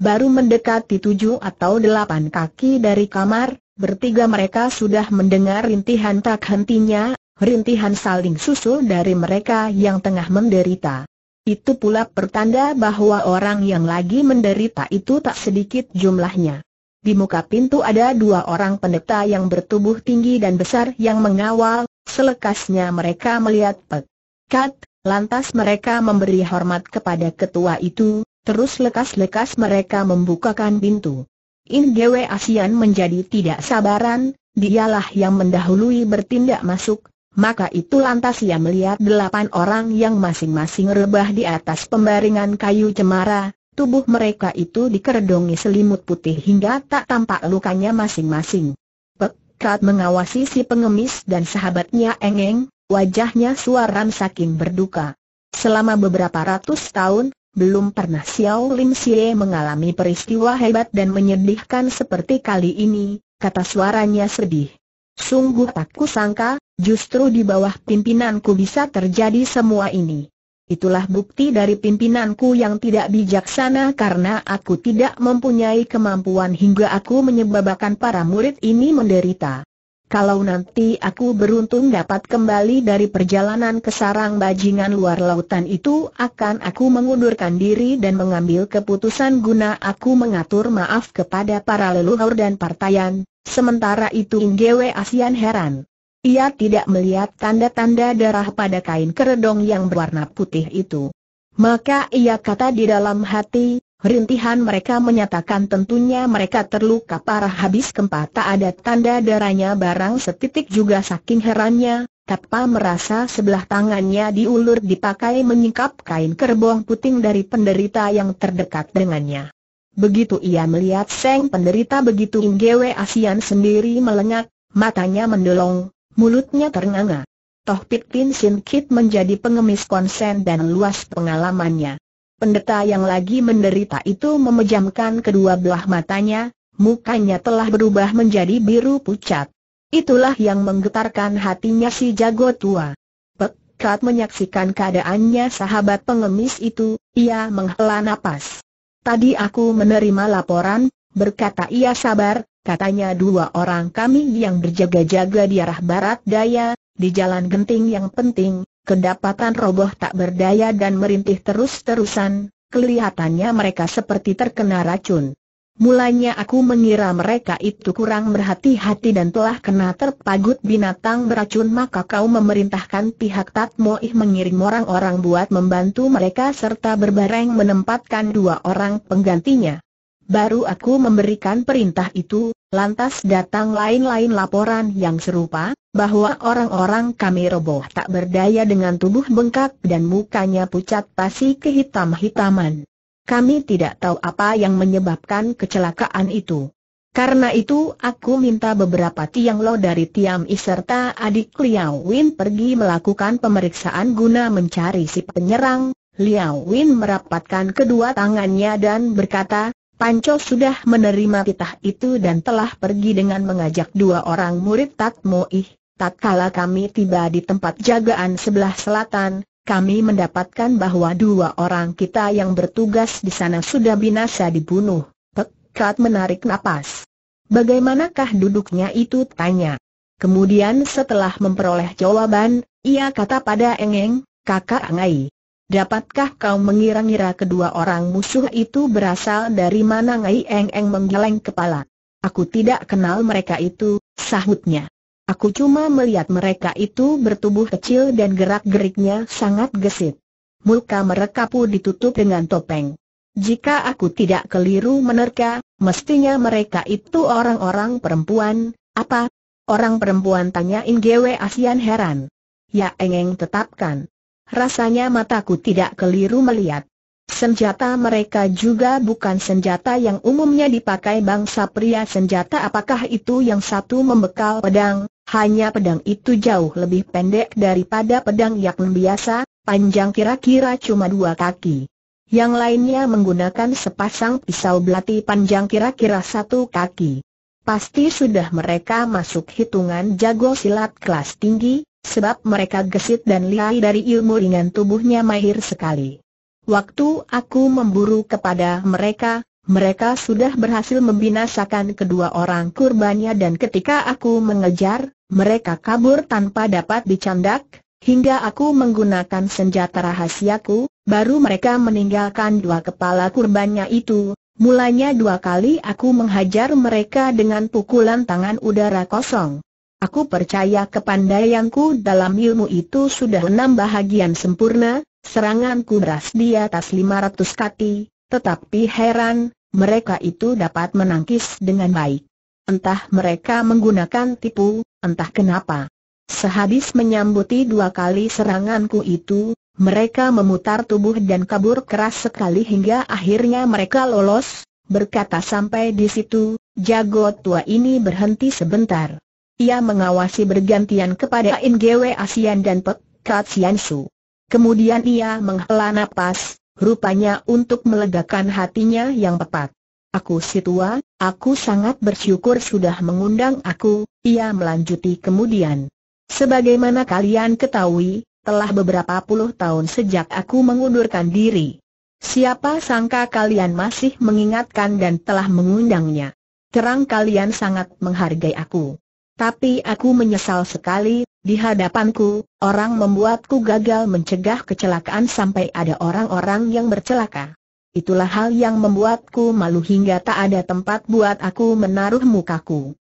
Baru mendekati tujuh atau delapan kaki dari kamar, bertiga mereka sudah mendengar rintihan tak hentinya, rintihan saling susul dari mereka yang tengah menderita. Itu pula pertanda bahwa orang yang lagi menderita itu tak sedikit jumlahnya. Di muka pintu ada dua orang pendeta yang bertubuh tinggi dan besar yang mengawal, selekasnya mereka melihat Pek. Kat, lantas mereka memberi hormat kepada ketua itu, terus lekas-lekas mereka membukakan pintu. Ingewe Asian menjadi tidak sabaran, dialah yang mendahului bertindak masuk, maka itu lantas ia melihat delapan orang yang masing-masing rebah di atas pembaringan kayu cemara, tubuh mereka itu dikerdungi selimut putih hingga tak tampak lukanya masing-masing. Pekat mengawasi si pengemis dan sahabatnya engeng, wajahnya suaram saking berduka. Selama beberapa ratus tahun, belum pernah Xiao Lim Xie mengalami peristiwa hebat dan menyedihkan seperti kali ini, kata suaranya sedih. Sungguh tak kusangka, justru di bawah pimpinanku bisa terjadi semua ini. Itulah bukti dari pimpinanku yang tidak bijaksana karena aku tidak mempunyai kemampuan hingga aku menyebabkan para murid ini menderita. Kalau nanti aku beruntung dapat kembali dari perjalanan ke sarang bajingan luar lautan itu akan aku mengundurkan diri dan mengambil keputusan guna aku mengatur maaf kepada para leluhur dan partayan. Sementara itu Inggewe Asian heran. Ia tidak melihat tanda-tanda darah pada kain keredong yang berwarna putih itu. Maka ia kata di dalam hati, Rintihan mereka menyatakan tentunya mereka terluka parah habis kempa tak ada tanda darahnya barang setitik juga saking herannya, Tapa merasa sebelah tangannya diulur dipakai menyingkap kain kerbong puting dari penderita yang terdekat dengannya. Begitu ia melihat Seng penderita begitu inggewe Asian sendiri melengak, matanya mendelong mulutnya ternganga. Toh Pit Sin Kit menjadi pengemis konsen dan luas pengalamannya. Pendeta yang lagi menderita itu memejamkan kedua belah matanya, mukanya telah berubah menjadi biru pucat. Itulah yang menggetarkan hatinya si jago tua. Pekat menyaksikan keadaannya sahabat pengemis itu, ia menghela napas. Tadi aku menerima laporan, berkata ia sabar, katanya dua orang kami yang berjaga-jaga di arah barat daya, di jalan genting yang penting, kedapatan roboh tak berdaya dan merintih terus-terusan, kelihatannya mereka seperti terkena racun. Mulanya aku mengira mereka itu kurang berhati-hati dan telah kena terpagut binatang beracun maka kau memerintahkan pihak Tatmoih mengirim orang-orang buat membantu mereka serta berbareng menempatkan dua orang penggantinya. Baru aku memberikan perintah itu, Lantas datang lain-lain laporan yang serupa, bahwa orang-orang kami roboh tak berdaya dengan tubuh bengkak dan mukanya pucat pasi kehitam-hitaman. Kami tidak tahu apa yang menyebabkan kecelakaan itu. Karena itu aku minta beberapa tiang lo dari Tiam I serta adik Liao Win pergi melakukan pemeriksaan guna mencari si penyerang. Liao Win merapatkan kedua tangannya dan berkata, Panco sudah menerima titah itu dan telah pergi dengan mengajak dua orang murid Tat Moih. kala kami tiba di tempat jagaan sebelah selatan, kami mendapatkan bahwa dua orang kita yang bertugas di sana sudah binasa dibunuh. Pekat menarik napas. Bagaimanakah duduknya itu tanya. Kemudian setelah memperoleh jawaban, ia kata pada Engeng, kakak Angai, Dapatkah kau mengira-ngira kedua orang musuh itu berasal dari mana Ngai Eng Eng menggeleng kepala? Aku tidak kenal mereka itu, sahutnya. Aku cuma melihat mereka itu bertubuh kecil dan gerak-geriknya sangat gesit. Muka mereka pun ditutup dengan topeng. Jika aku tidak keliru menerka, mestinya mereka itu orang-orang perempuan, apa? Orang perempuan tanya Ingewe Asian heran. Ya Eng Eng tetapkan. Rasanya mataku tidak keliru melihat. Senjata mereka juga bukan senjata yang umumnya dipakai bangsa pria senjata apakah itu yang satu membekal pedang, hanya pedang itu jauh lebih pendek daripada pedang yang biasa, panjang kira-kira cuma dua kaki. Yang lainnya menggunakan sepasang pisau belati panjang kira-kira satu kaki. Pasti sudah mereka masuk hitungan jago silat kelas tinggi, Sebab mereka gesit dan lihai dari ilmu ringan tubuhnya mahir sekali. Waktu aku memburu kepada mereka, mereka sudah berhasil membinasakan kedua orang kurbannya dan ketika aku mengejar, mereka kabur tanpa dapat dicandak, hingga aku menggunakan senjata rahasiaku, baru mereka meninggalkan dua kepala kurbannya itu. Mulanya dua kali aku menghajar mereka dengan pukulan tangan udara kosong. Aku percaya kepandaianku dalam ilmu itu sudah enam bahagian sempurna, seranganku beras di atas ratus kati, tetapi heran, mereka itu dapat menangkis dengan baik. Entah mereka menggunakan tipu, entah kenapa. Sehabis menyambuti dua kali seranganku itu, mereka memutar tubuh dan kabur keras sekali hingga akhirnya mereka lolos, berkata sampai di situ, jago tua ini berhenti sebentar. Ia mengawasi bergantian kepada Ingewe Asian dan Pek Sian Su. Kemudian ia menghela napas, rupanya untuk melegakan hatinya yang tepat. Aku si tua, aku sangat bersyukur sudah mengundang aku, ia melanjuti kemudian. Sebagaimana kalian ketahui, telah beberapa puluh tahun sejak aku mengundurkan diri. Siapa sangka kalian masih mengingatkan dan telah mengundangnya. Terang kalian sangat menghargai aku. Tapi aku menyesal sekali, di hadapanku, orang membuatku gagal mencegah kecelakaan sampai ada orang-orang yang bercelaka. Itulah hal yang membuatku malu hingga tak ada tempat buat aku menaruh mukaku.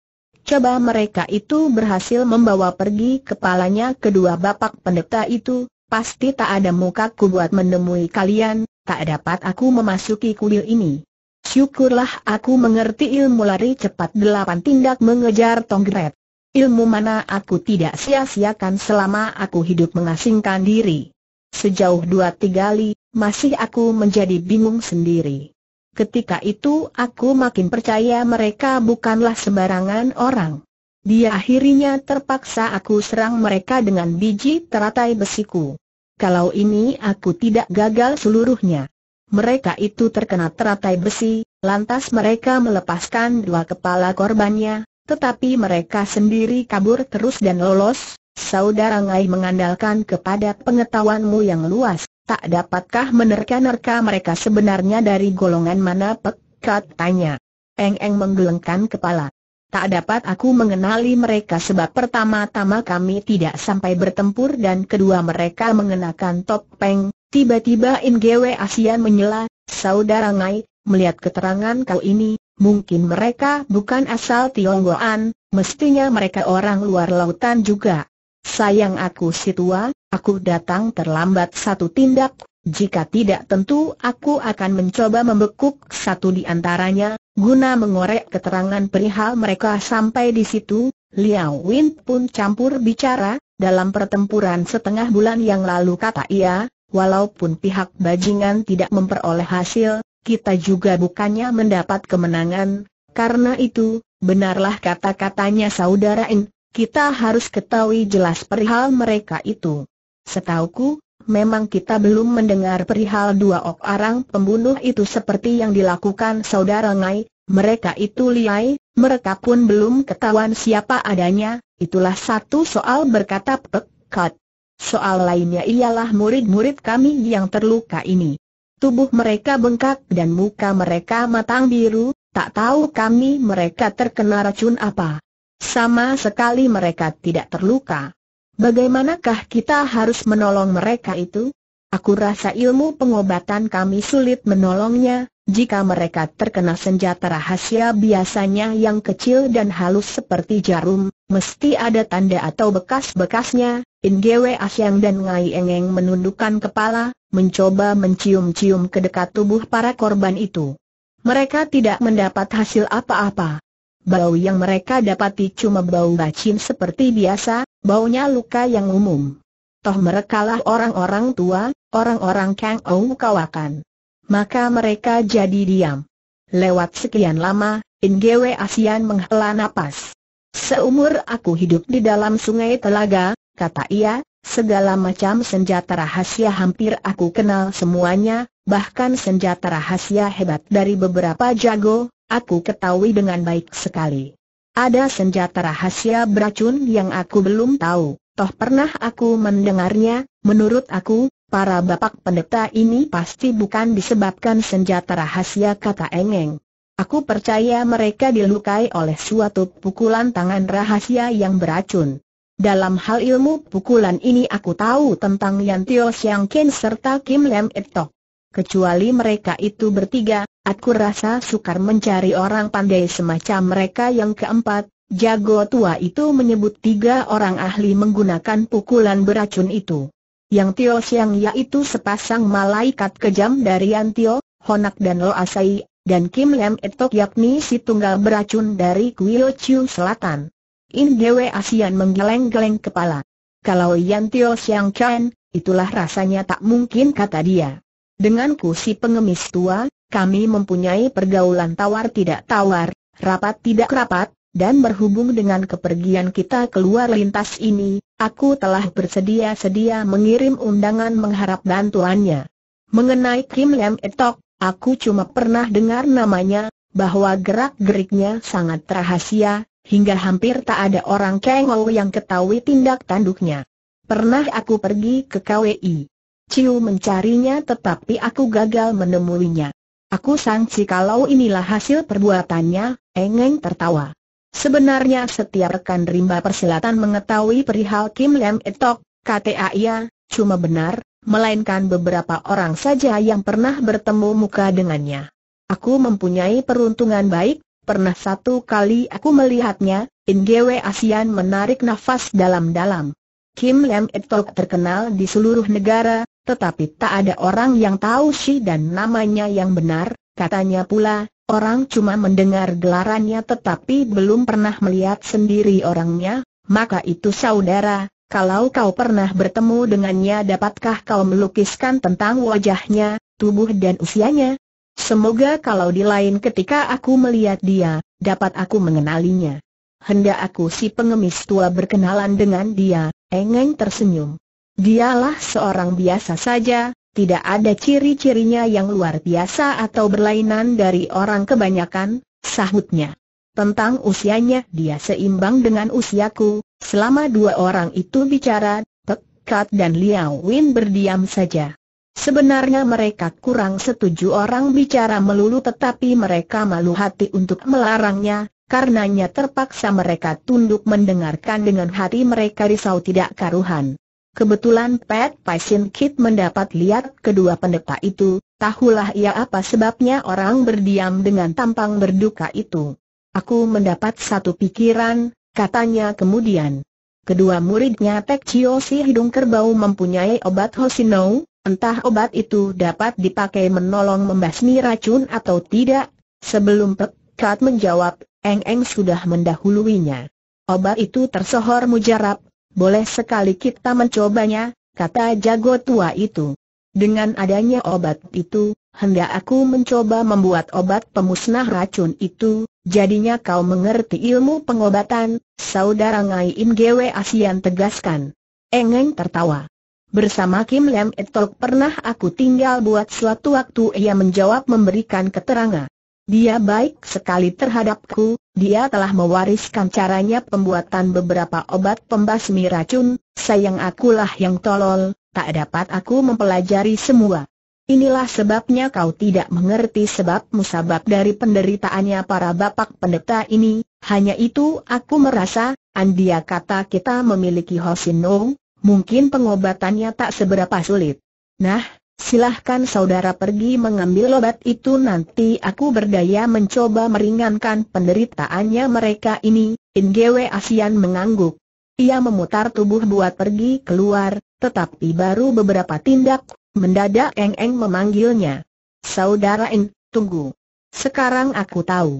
Coba mereka itu berhasil membawa pergi kepalanya kedua bapak pendeta itu, pasti tak ada mukaku buat menemui kalian, tak dapat aku memasuki kuil ini. Syukurlah aku mengerti ilmu lari cepat delapan tindak mengejar Tonggret. Ilmu mana aku tidak sia-siakan selama aku hidup mengasingkan diri. Sejauh dua tiga li, masih aku menjadi bingung sendiri. Ketika itu aku makin percaya mereka bukanlah sembarangan orang. Dia akhirnya terpaksa aku serang mereka dengan biji teratai besiku. Kalau ini aku tidak gagal seluruhnya. Mereka itu terkena teratai besi, lantas mereka melepaskan dua kepala korbannya, tetapi mereka sendiri kabur terus dan lolos, saudara Ngai mengandalkan kepada pengetahuanmu yang luas, tak dapatkah menerka-nerka mereka sebenarnya dari golongan mana pekat tanya. Eng-eng menggelengkan kepala. Tak dapat aku mengenali mereka sebab pertama-tama kami tidak sampai bertempur dan kedua mereka mengenakan topeng. Tiba-tiba Ingwe Asian menyela, saudara Ngai, melihat keterangan kau ini, Mungkin mereka bukan asal Tionggoan, mestinya mereka orang luar lautan juga. Sayang aku si tua, aku datang terlambat satu tindak, jika tidak tentu aku akan mencoba membekuk satu di antaranya, guna mengorek keterangan perihal mereka sampai di situ, Liao Win pun campur bicara, dalam pertempuran setengah bulan yang lalu kata ia, walaupun pihak bajingan tidak memperoleh hasil, kita juga bukannya mendapat kemenangan, karena itu, benarlah kata-katanya saudara In, kita harus ketahui jelas perihal mereka itu. Setauku, memang kita belum mendengar perihal dua orang pembunuh itu seperti yang dilakukan saudara Ngai, mereka itu liai, mereka pun belum ketahuan siapa adanya, itulah satu soal berkata pekat. Soal lainnya ialah murid-murid kami yang terluka ini tubuh mereka bengkak dan muka mereka matang biru, tak tahu kami mereka terkena racun apa. Sama sekali mereka tidak terluka. Bagaimanakah kita harus menolong mereka itu? Aku rasa ilmu pengobatan kami sulit menolongnya, jika mereka terkena senjata rahasia biasanya yang kecil dan halus seperti jarum, mesti ada tanda atau bekas-bekasnya. Ingewe Asyang dan Ngai Engeng menundukkan kepala, mencoba mencium-cium ke dekat tubuh para korban itu. Mereka tidak mendapat hasil apa-apa. Bau yang mereka dapati cuma bau bacin seperti biasa, baunya luka yang umum. Toh merekalah orang-orang tua, orang-orang Kang Ou kawakan. Maka mereka jadi diam. Lewat sekian lama, Ingwe Asian menghela napas. Seumur aku hidup di dalam sungai telaga, kata ia, Segala macam senjata rahasia hampir aku kenal semuanya, bahkan senjata rahasia hebat dari beberapa jago, aku ketahui dengan baik sekali. Ada senjata rahasia beracun yang aku belum tahu, toh pernah aku mendengarnya, menurut aku, para bapak pendeta ini pasti bukan disebabkan senjata rahasia kata Engeng. Aku percaya mereka dilukai oleh suatu pukulan tangan rahasia yang beracun. Dalam hal ilmu pukulan ini aku tahu tentang Yan Tio Siang Ken serta Kim Lem Etok. Kecuali mereka itu bertiga, aku rasa sukar mencari orang pandai semacam mereka yang keempat. Jago tua itu menyebut tiga orang ahli menggunakan pukulan beracun itu. Yang Tio siang yaitu sepasang malaikat kejam dari Yan Tio, Honak dan Lo Asai, dan Kim Lem Etok yakni si tunggal beracun dari Kuyo Chiu Selatan. In Dewe Asian menggeleng-geleng kepala. Kalau Yan Tio Siang Chan, itulah rasanya tak mungkin kata dia. Dengan si pengemis tua, kami mempunyai pergaulan tawar tidak tawar, rapat tidak rapat, dan berhubung dengan kepergian kita keluar lintas ini, aku telah bersedia-sedia mengirim undangan mengharap bantuannya. Mengenai Kim Lam Etok, aku cuma pernah dengar namanya, bahwa gerak-geriknya sangat rahasia, hingga hampir tak ada orang kengol yang ketahui tindak tanduknya. Pernah aku pergi ke KWI. Ciu mencarinya tetapi aku gagal menemuinya. Aku sangsi kalau inilah hasil perbuatannya, Engeng tertawa. Sebenarnya setiap rekan rimba persilatan mengetahui perihal Kim Lam Etok, kata ia, cuma benar, melainkan beberapa orang saja yang pernah bertemu muka dengannya. Aku mempunyai peruntungan baik, pernah satu kali aku melihatnya, Ingewe Asian menarik nafas dalam-dalam. Kim Lam Etok terkenal di seluruh negara, tetapi tak ada orang yang tahu si dan namanya yang benar, katanya pula, orang cuma mendengar gelarannya tetapi belum pernah melihat sendiri orangnya, maka itu saudara, kalau kau pernah bertemu dengannya dapatkah kau melukiskan tentang wajahnya, tubuh dan usianya? Semoga kalau di lain ketika aku melihat dia, dapat aku mengenalinya. Hendak aku si pengemis tua berkenalan dengan dia, Engeng tersenyum. Dialah seorang biasa saja, tidak ada ciri-cirinya yang luar biasa atau berlainan dari orang kebanyakan, sahutnya. Tentang usianya dia seimbang dengan usiaku, selama dua orang itu bicara, Pekat dan Liao Win berdiam saja. Sebenarnya mereka kurang setuju orang bicara melulu tetapi mereka malu hati untuk melarangnya, karenanya terpaksa mereka tunduk mendengarkan dengan hati mereka risau tidak karuhan. Kebetulan Pat Paisin Kit mendapat lihat kedua pendeta itu, tahulah ia apa sebabnya orang berdiam dengan tampang berduka itu. Aku mendapat satu pikiran, katanya kemudian. Kedua muridnya Tek Chio si hidung kerbau mempunyai obat Hosinou, Entah obat itu dapat dipakai menolong membasmi racun atau tidak, sebelum Pekat menjawab, Eng Eng sudah mendahuluinya. Obat itu tersohor mujarab, boleh sekali kita mencobanya, kata jago tua itu. Dengan adanya obat itu, hendak aku mencoba membuat obat pemusnah racun itu, jadinya kau mengerti ilmu pengobatan, saudara Ngai Im Gwe Asian tegaskan. Eng-Eng tertawa. Bersama Kim Lam Etok pernah aku tinggal buat suatu waktu ia menjawab memberikan keterangan. Dia baik sekali terhadapku, dia telah mewariskan caranya pembuatan beberapa obat pembasmi racun, sayang akulah yang tolol, tak dapat aku mempelajari semua. Inilah sebabnya kau tidak mengerti sebab musabab dari penderitaannya para bapak pendeta ini, hanya itu aku merasa, andia kata kita memiliki Hosinong, mungkin pengobatannya tak seberapa sulit. Nah, silahkan saudara pergi mengambil obat itu nanti aku berdaya mencoba meringankan penderitaannya mereka ini, Ingewe Asian mengangguk. Ia memutar tubuh buat pergi keluar, tetapi baru beberapa tindak, mendadak Eng Eng memanggilnya. Saudara Ing, tunggu. Sekarang aku tahu.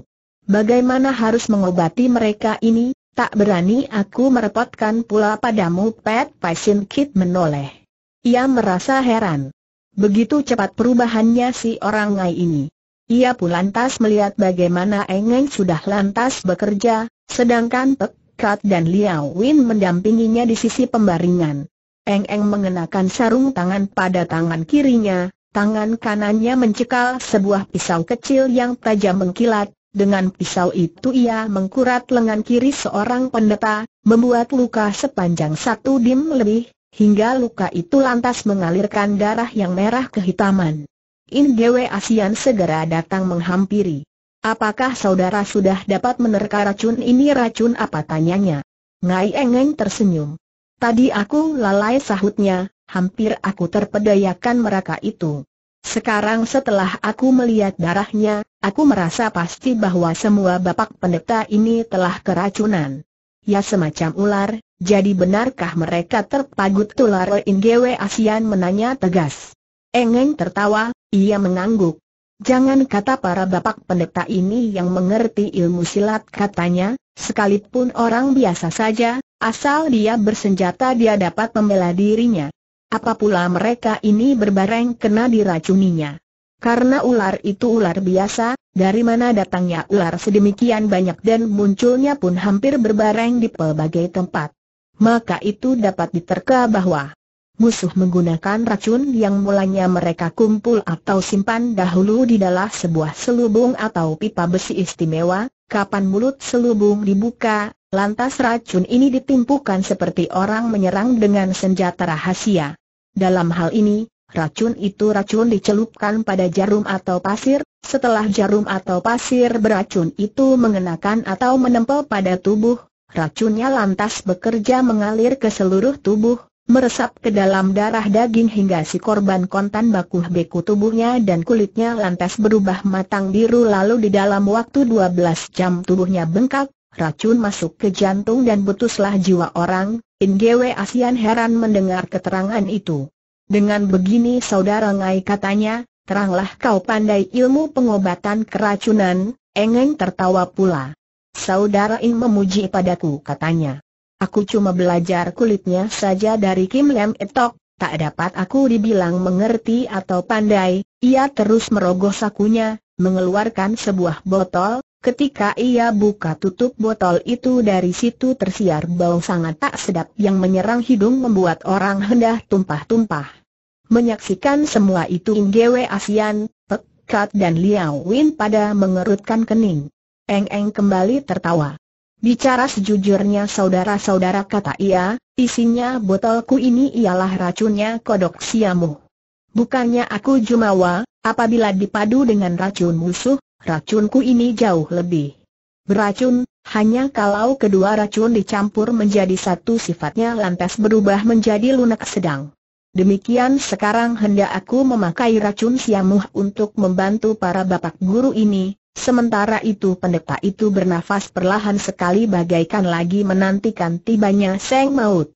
Bagaimana harus mengobati mereka ini, Tak berani aku merepotkan pula padamu Pat Paisin Kit menoleh. Ia merasa heran. Begitu cepat perubahannya si orang ngai ini. Ia pun lantas melihat bagaimana Eng Eng sudah lantas bekerja, sedangkan Pek Kat dan Liao Win mendampinginya di sisi pembaringan. Eng Eng mengenakan sarung tangan pada tangan kirinya, tangan kanannya mencekal sebuah pisau kecil yang tajam mengkilat, dengan pisau itu ia mengkurat lengan kiri seorang pendeta, membuat luka sepanjang satu dim lebih, hingga luka itu lantas mengalirkan darah yang merah kehitaman. In Dewe Asian segera datang menghampiri. Apakah saudara sudah dapat menerka racun ini racun apa tanyanya? Ngai Engeng tersenyum. Tadi aku lalai sahutnya, hampir aku terpedayakan mereka itu. Sekarang setelah aku melihat darahnya, Aku merasa pasti bahwa semua bapak pendeta ini telah keracunan. Ya semacam ular, jadi benarkah mereka terpagut ular Ingewe Asian menanya tegas. Engeng tertawa, ia mengangguk. Jangan kata para bapak pendeta ini yang mengerti ilmu silat katanya, sekalipun orang biasa saja, asal dia bersenjata dia dapat membela dirinya. Apa mereka ini berbareng kena diracuninya. Karena ular itu ular biasa, dari mana datangnya ular sedemikian banyak dan munculnya pun hampir berbareng di pelbagai tempat. Maka itu dapat diterka bahwa musuh menggunakan racun yang mulanya mereka kumpul atau simpan dahulu di dalam sebuah selubung atau pipa besi istimewa, kapan mulut selubung dibuka, lantas racun ini ditimpukan seperti orang menyerang dengan senjata rahasia. Dalam hal ini, Racun itu racun dicelupkan pada jarum atau pasir, setelah jarum atau pasir beracun itu mengenakan atau menempel pada tubuh, racunnya lantas bekerja mengalir ke seluruh tubuh, meresap ke dalam darah daging hingga si korban kontan baku beku tubuhnya dan kulitnya lantas berubah matang biru lalu di dalam waktu 12 jam tubuhnya bengkak, racun masuk ke jantung dan butuslah jiwa orang, Ngwe Asian heran mendengar keterangan itu. Dengan begini saudara Ngai katanya, teranglah kau pandai ilmu pengobatan keracunan, Engeng tertawa pula. Saudara In memuji padaku katanya. Aku cuma belajar kulitnya saja dari Kim Lem Etok, tak dapat aku dibilang mengerti atau pandai, ia terus merogoh sakunya, mengeluarkan sebuah botol, ketika ia buka tutup botol itu dari situ tersiar bau sangat tak sedap yang menyerang hidung membuat orang hendah tumpah-tumpah. Menyaksikan semua itu Gwe Asian, Pek Kat dan Liao Win pada mengerutkan kening. Eng Eng kembali tertawa. Bicara sejujurnya saudara-saudara kata ia, isinya botolku ini ialah racunnya kodok siamu. Bukannya aku jumawa, apabila dipadu dengan racun musuh, racunku ini jauh lebih beracun, hanya kalau kedua racun dicampur menjadi satu sifatnya lantas berubah menjadi lunak sedang. Demikian sekarang hendak aku memakai racun siamuh untuk membantu para bapak guru ini, sementara itu pendeta itu bernafas perlahan sekali bagaikan lagi menantikan tibanya Seng Maut.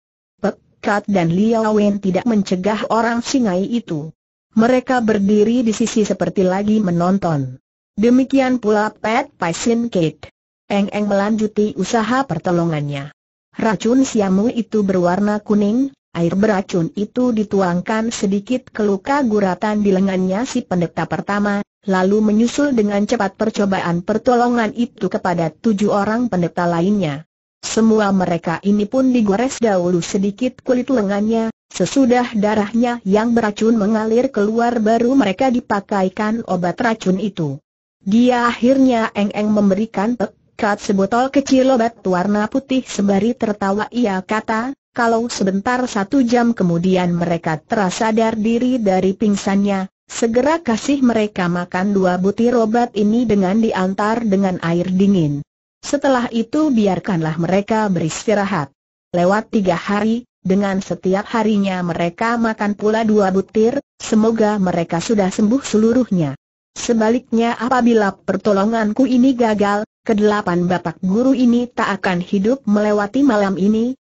Kat dan Liao Wen tidak mencegah orang singai itu. Mereka berdiri di sisi seperti lagi menonton. Demikian pula Pat Paisin Kate. Eng-eng melanjuti usaha pertolongannya. Racun siamu itu berwarna kuning, Air beracun itu dituangkan sedikit ke luka guratan di lengannya si pendeta pertama, lalu menyusul dengan cepat percobaan pertolongan itu kepada tujuh orang pendeta lainnya. Semua mereka ini pun digores dahulu sedikit kulit lengannya, sesudah darahnya yang beracun mengalir keluar baru mereka dipakaikan obat racun itu. Dia akhirnya eng-eng memberikan pekat sebotol kecil obat warna putih sembari tertawa ia kata, kalau sebentar satu jam kemudian mereka terasadar diri dari pingsannya, segera kasih mereka makan dua butir obat ini dengan diantar dengan air dingin. Setelah itu biarkanlah mereka beristirahat. Lewat tiga hari, dengan setiap harinya mereka makan pula dua butir, semoga mereka sudah sembuh seluruhnya. Sebaliknya apabila pertolonganku ini gagal, kedelapan bapak guru ini tak akan hidup melewati malam ini,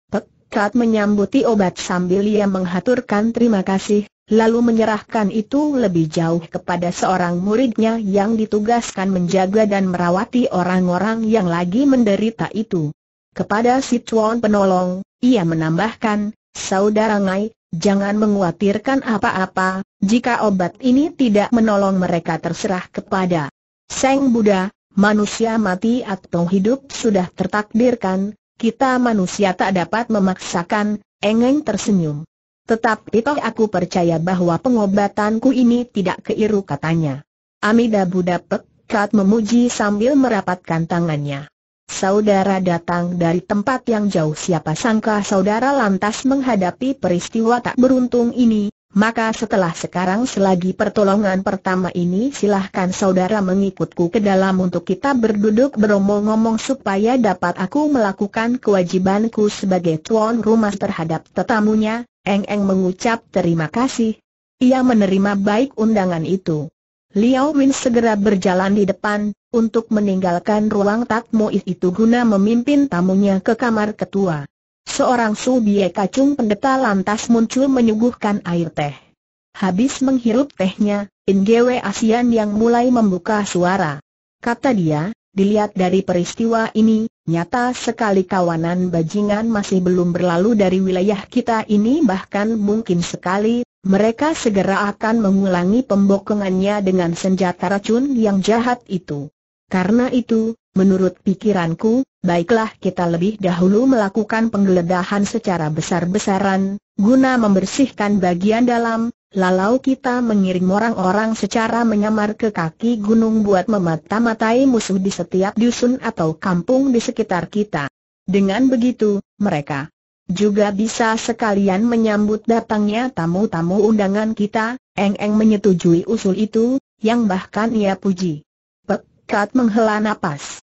Kat menyambuti obat sambil ia menghaturkan terima kasih, lalu menyerahkan itu lebih jauh kepada seorang muridnya yang ditugaskan menjaga dan merawati orang-orang yang lagi menderita itu. Kepada si Chuan penolong, ia menambahkan, Saudara Ngai, jangan menguatirkan apa-apa, jika obat ini tidak menolong mereka terserah kepada Seng Buddha, manusia mati atau hidup sudah tertakdirkan, kita manusia tak dapat memaksakan, Engeng tersenyum. Tetapi toh aku percaya bahwa pengobatanku ini tidak keiru katanya. Amida Buddha Pekat memuji sambil merapatkan tangannya. Saudara datang dari tempat yang jauh siapa sangka saudara lantas menghadapi peristiwa tak beruntung ini, maka setelah sekarang selagi pertolongan pertama ini silahkan saudara mengikutku ke dalam untuk kita berduduk beromong-omong supaya dapat aku melakukan kewajibanku sebagai tuan rumah terhadap tetamunya, Eng Eng mengucap terima kasih. Ia menerima baik undangan itu. Liao Win segera berjalan di depan, untuk meninggalkan ruang tatmu itu guna memimpin tamunya ke kamar ketua. Seorang subie kacung pendeta lantas muncul menyuguhkan air teh. Habis menghirup tehnya, Ingewe Asian yang mulai membuka suara. Kata dia, dilihat dari peristiwa ini, nyata sekali kawanan bajingan masih belum berlalu dari wilayah kita ini bahkan mungkin sekali, mereka segera akan mengulangi pembokongannya dengan senjata racun yang jahat itu. Karena itu, Menurut pikiranku, baiklah kita lebih dahulu melakukan penggeledahan secara besar-besaran, guna membersihkan bagian dalam, lalu kita mengirim orang-orang secara menyamar ke kaki gunung buat memata-matai musuh di setiap dusun atau kampung di sekitar kita. Dengan begitu, mereka juga bisa sekalian menyambut datangnya tamu-tamu undangan kita, Eng-Eng menyetujui usul itu, yang bahkan ia puji. Pekat menghela napas.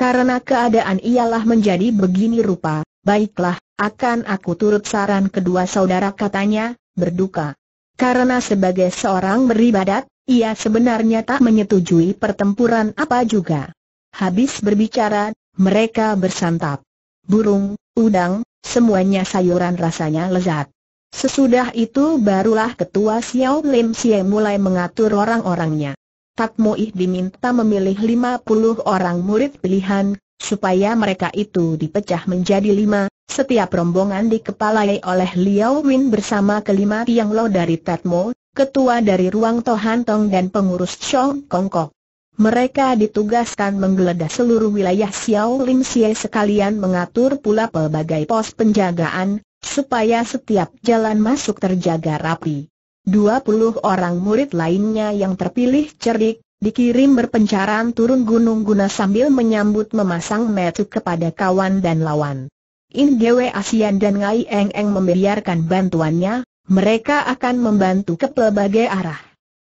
Karena keadaan ialah menjadi begini rupa, baiklah, akan aku turut saran kedua saudara katanya, berduka. Karena sebagai seorang beribadat, ia sebenarnya tak menyetujui pertempuran apa juga. Habis berbicara, mereka bersantap. Burung, udang, semuanya sayuran rasanya lezat. Sesudah itu barulah ketua Xiao Lim Xie mulai mengatur orang-orangnya. Tatmoih diminta memilih 50 orang murid pilihan, supaya mereka itu dipecah menjadi lima, setiap rombongan dikepalai oleh Liao Win bersama kelima Tiang Lo dari Tatmo, ketua dari Ruang Tohan Tong dan pengurus Chong Kongkok. Mereka ditugaskan menggeledah seluruh wilayah Xiao Lim Sia sekalian mengatur pula pelbagai pos penjagaan, supaya setiap jalan masuk terjaga rapi. 20 orang murid lainnya yang terpilih cerdik, dikirim berpencaran turun gunung guna sambil menyambut memasang metu kepada kawan dan lawan. In Gwe Asian dan Ngai Eng Eng membiarkan bantuannya, mereka akan membantu ke pelbagai arah.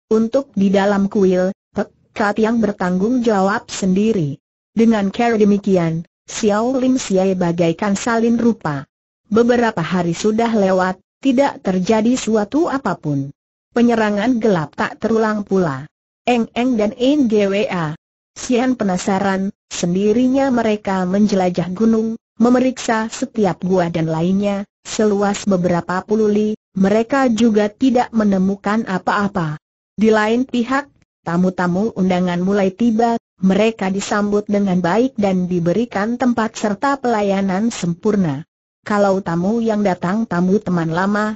Untuk di dalam kuil, Pek Kat yang bertanggung jawab sendiri. Dengan cara demikian, Xiao Lim Siai bagaikan salin rupa. Beberapa hari sudah lewat, tidak terjadi suatu apapun. Penyerangan gelap tak terulang pula. Eng Eng dan Gwa, Sian penasaran, sendirinya mereka menjelajah gunung, memeriksa setiap gua dan lainnya, seluas beberapa puluh li, mereka juga tidak menemukan apa-apa. Di lain pihak, tamu-tamu undangan mulai tiba, mereka disambut dengan baik dan diberikan tempat serta pelayanan sempurna. Kalau tamu yang datang tamu teman lama,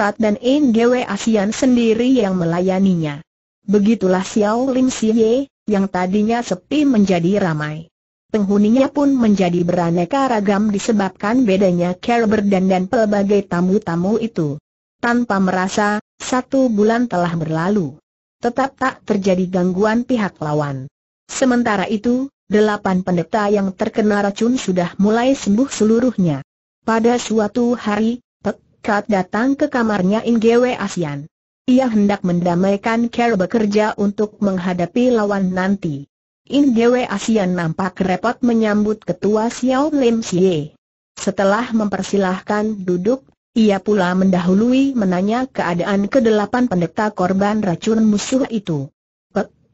Kat dan NGW ASEAN sendiri yang melayaninya. Begitulah Xiao Lim Siye, yang tadinya sepi menjadi ramai. Penghuninya pun menjadi beraneka ragam disebabkan bedanya cara berdandan pelbagai tamu-tamu itu. Tanpa merasa, satu bulan telah berlalu. Tetap tak terjadi gangguan pihak lawan. Sementara itu, delapan pendeta yang terkena racun sudah mulai sembuh seluruhnya. Pada suatu hari, Kat datang ke kamarnya Ingwe Asian. Ia hendak mendamaikan Carol bekerja untuk menghadapi lawan nanti. Ingwe Asian nampak repot menyambut ketua Xiao Lim Xie. Setelah mempersilahkan duduk, ia pula mendahului menanya keadaan kedelapan pendeta korban racun musuh itu.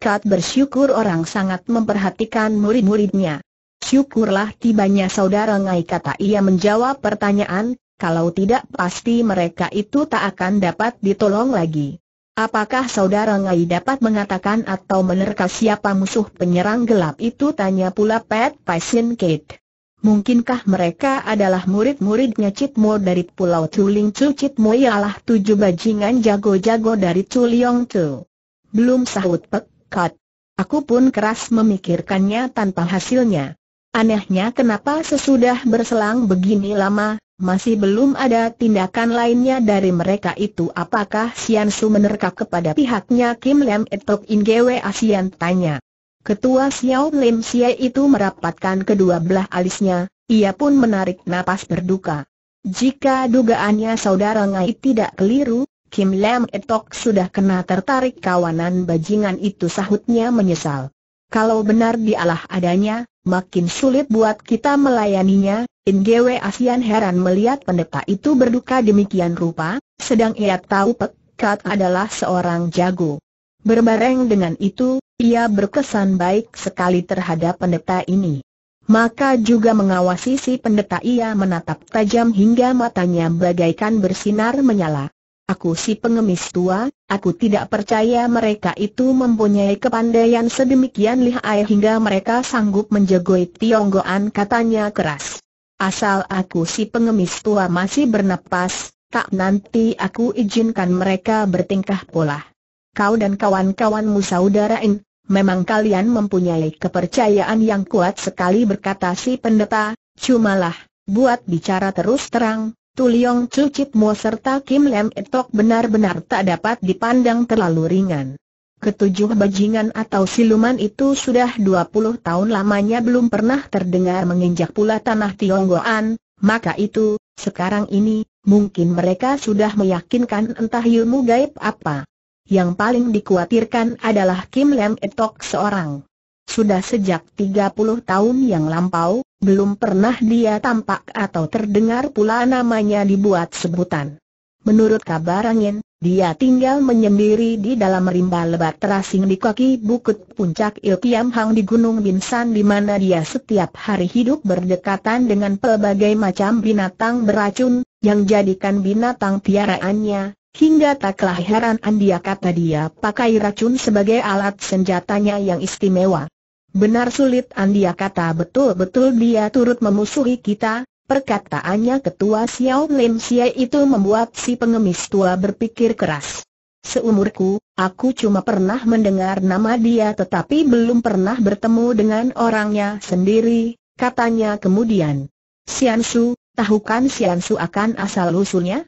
Kat bersyukur orang sangat memperhatikan murid-muridnya. Syukurlah tibanya saudara Ngai kata ia menjawab pertanyaan, kalau tidak pasti mereka itu tak akan dapat ditolong lagi. Apakah saudara Ngai dapat mengatakan atau menerka siapa musuh penyerang gelap itu? Tanya pula Pat Paisin Kate. Mungkinkah mereka adalah murid-muridnya Citmo dari Pulau Tuling Chu Citmo ialah tujuh bajingan jago-jago dari Tuliong Tu. Belum sahut pekat. Aku pun keras memikirkannya tanpa hasilnya. Anehnya kenapa sesudah berselang begini lama, masih belum ada tindakan lainnya dari mereka itu apakah Sian Su menerka kepada pihaknya Kim Lam Etok Ingewe Asian tanya. Ketua Xiao Lim Xie itu merapatkan kedua belah alisnya, ia pun menarik napas berduka. Jika dugaannya saudara Ngai tidak keliru, Kim Lam Etok sudah kena tertarik kawanan bajingan itu sahutnya menyesal. Kalau benar dialah adanya, makin sulit buat kita melayaninya. Ingewe Asian heran melihat pendeta itu berduka demikian rupa, sedang ia tahu Pek adalah seorang jago. Berbareng dengan itu, ia berkesan baik sekali terhadap pendeta ini. Maka juga mengawasi si pendeta ia menatap tajam hingga matanya bagaikan bersinar menyala. Aku si pengemis tua, aku tidak percaya mereka itu mempunyai kepandaian sedemikian lihai hingga mereka sanggup menjagoi Tionggoan katanya keras. Asal aku si pengemis tua masih bernapas, tak nanti aku izinkan mereka bertingkah pola. Kau dan kawan-kawanmu saudarain, memang kalian mempunyai kepercayaan yang kuat sekali berkata si pendeta, cumalah, buat bicara terus terang, Tu Liong Chu Chip Mo serta Kim Lem Etok benar-benar tak dapat dipandang terlalu ringan. Ketujuh bajingan atau siluman itu sudah 20 tahun lamanya belum pernah terdengar menginjak pula tanah Tionggoan, maka itu, sekarang ini, mungkin mereka sudah meyakinkan entah ilmu gaib apa. Yang paling dikhawatirkan adalah Kim Lem Etok seorang. Sudah sejak 30 tahun yang lampau, belum pernah dia tampak atau terdengar pula namanya dibuat sebutan. Menurut kabar angin, dia tinggal menyendiri di dalam rimba lebat terasing di kaki bukit puncak Il Hang di Gunung Binsan di mana dia setiap hari hidup berdekatan dengan pelbagai macam binatang beracun, yang jadikan binatang piaraannya, Hingga tak kelahiran dia kata dia pakai racun sebagai alat senjatanya yang istimewa. Benar sulit Andia kata betul-betul dia turut memusuhi kita, perkataannya ketua Xiao Lim Xie itu membuat si pengemis tua berpikir keras. Seumurku, aku cuma pernah mendengar nama dia tetapi belum pernah bertemu dengan orangnya sendiri, katanya kemudian. Xian Su, tahukan Su akan asal-usulnya?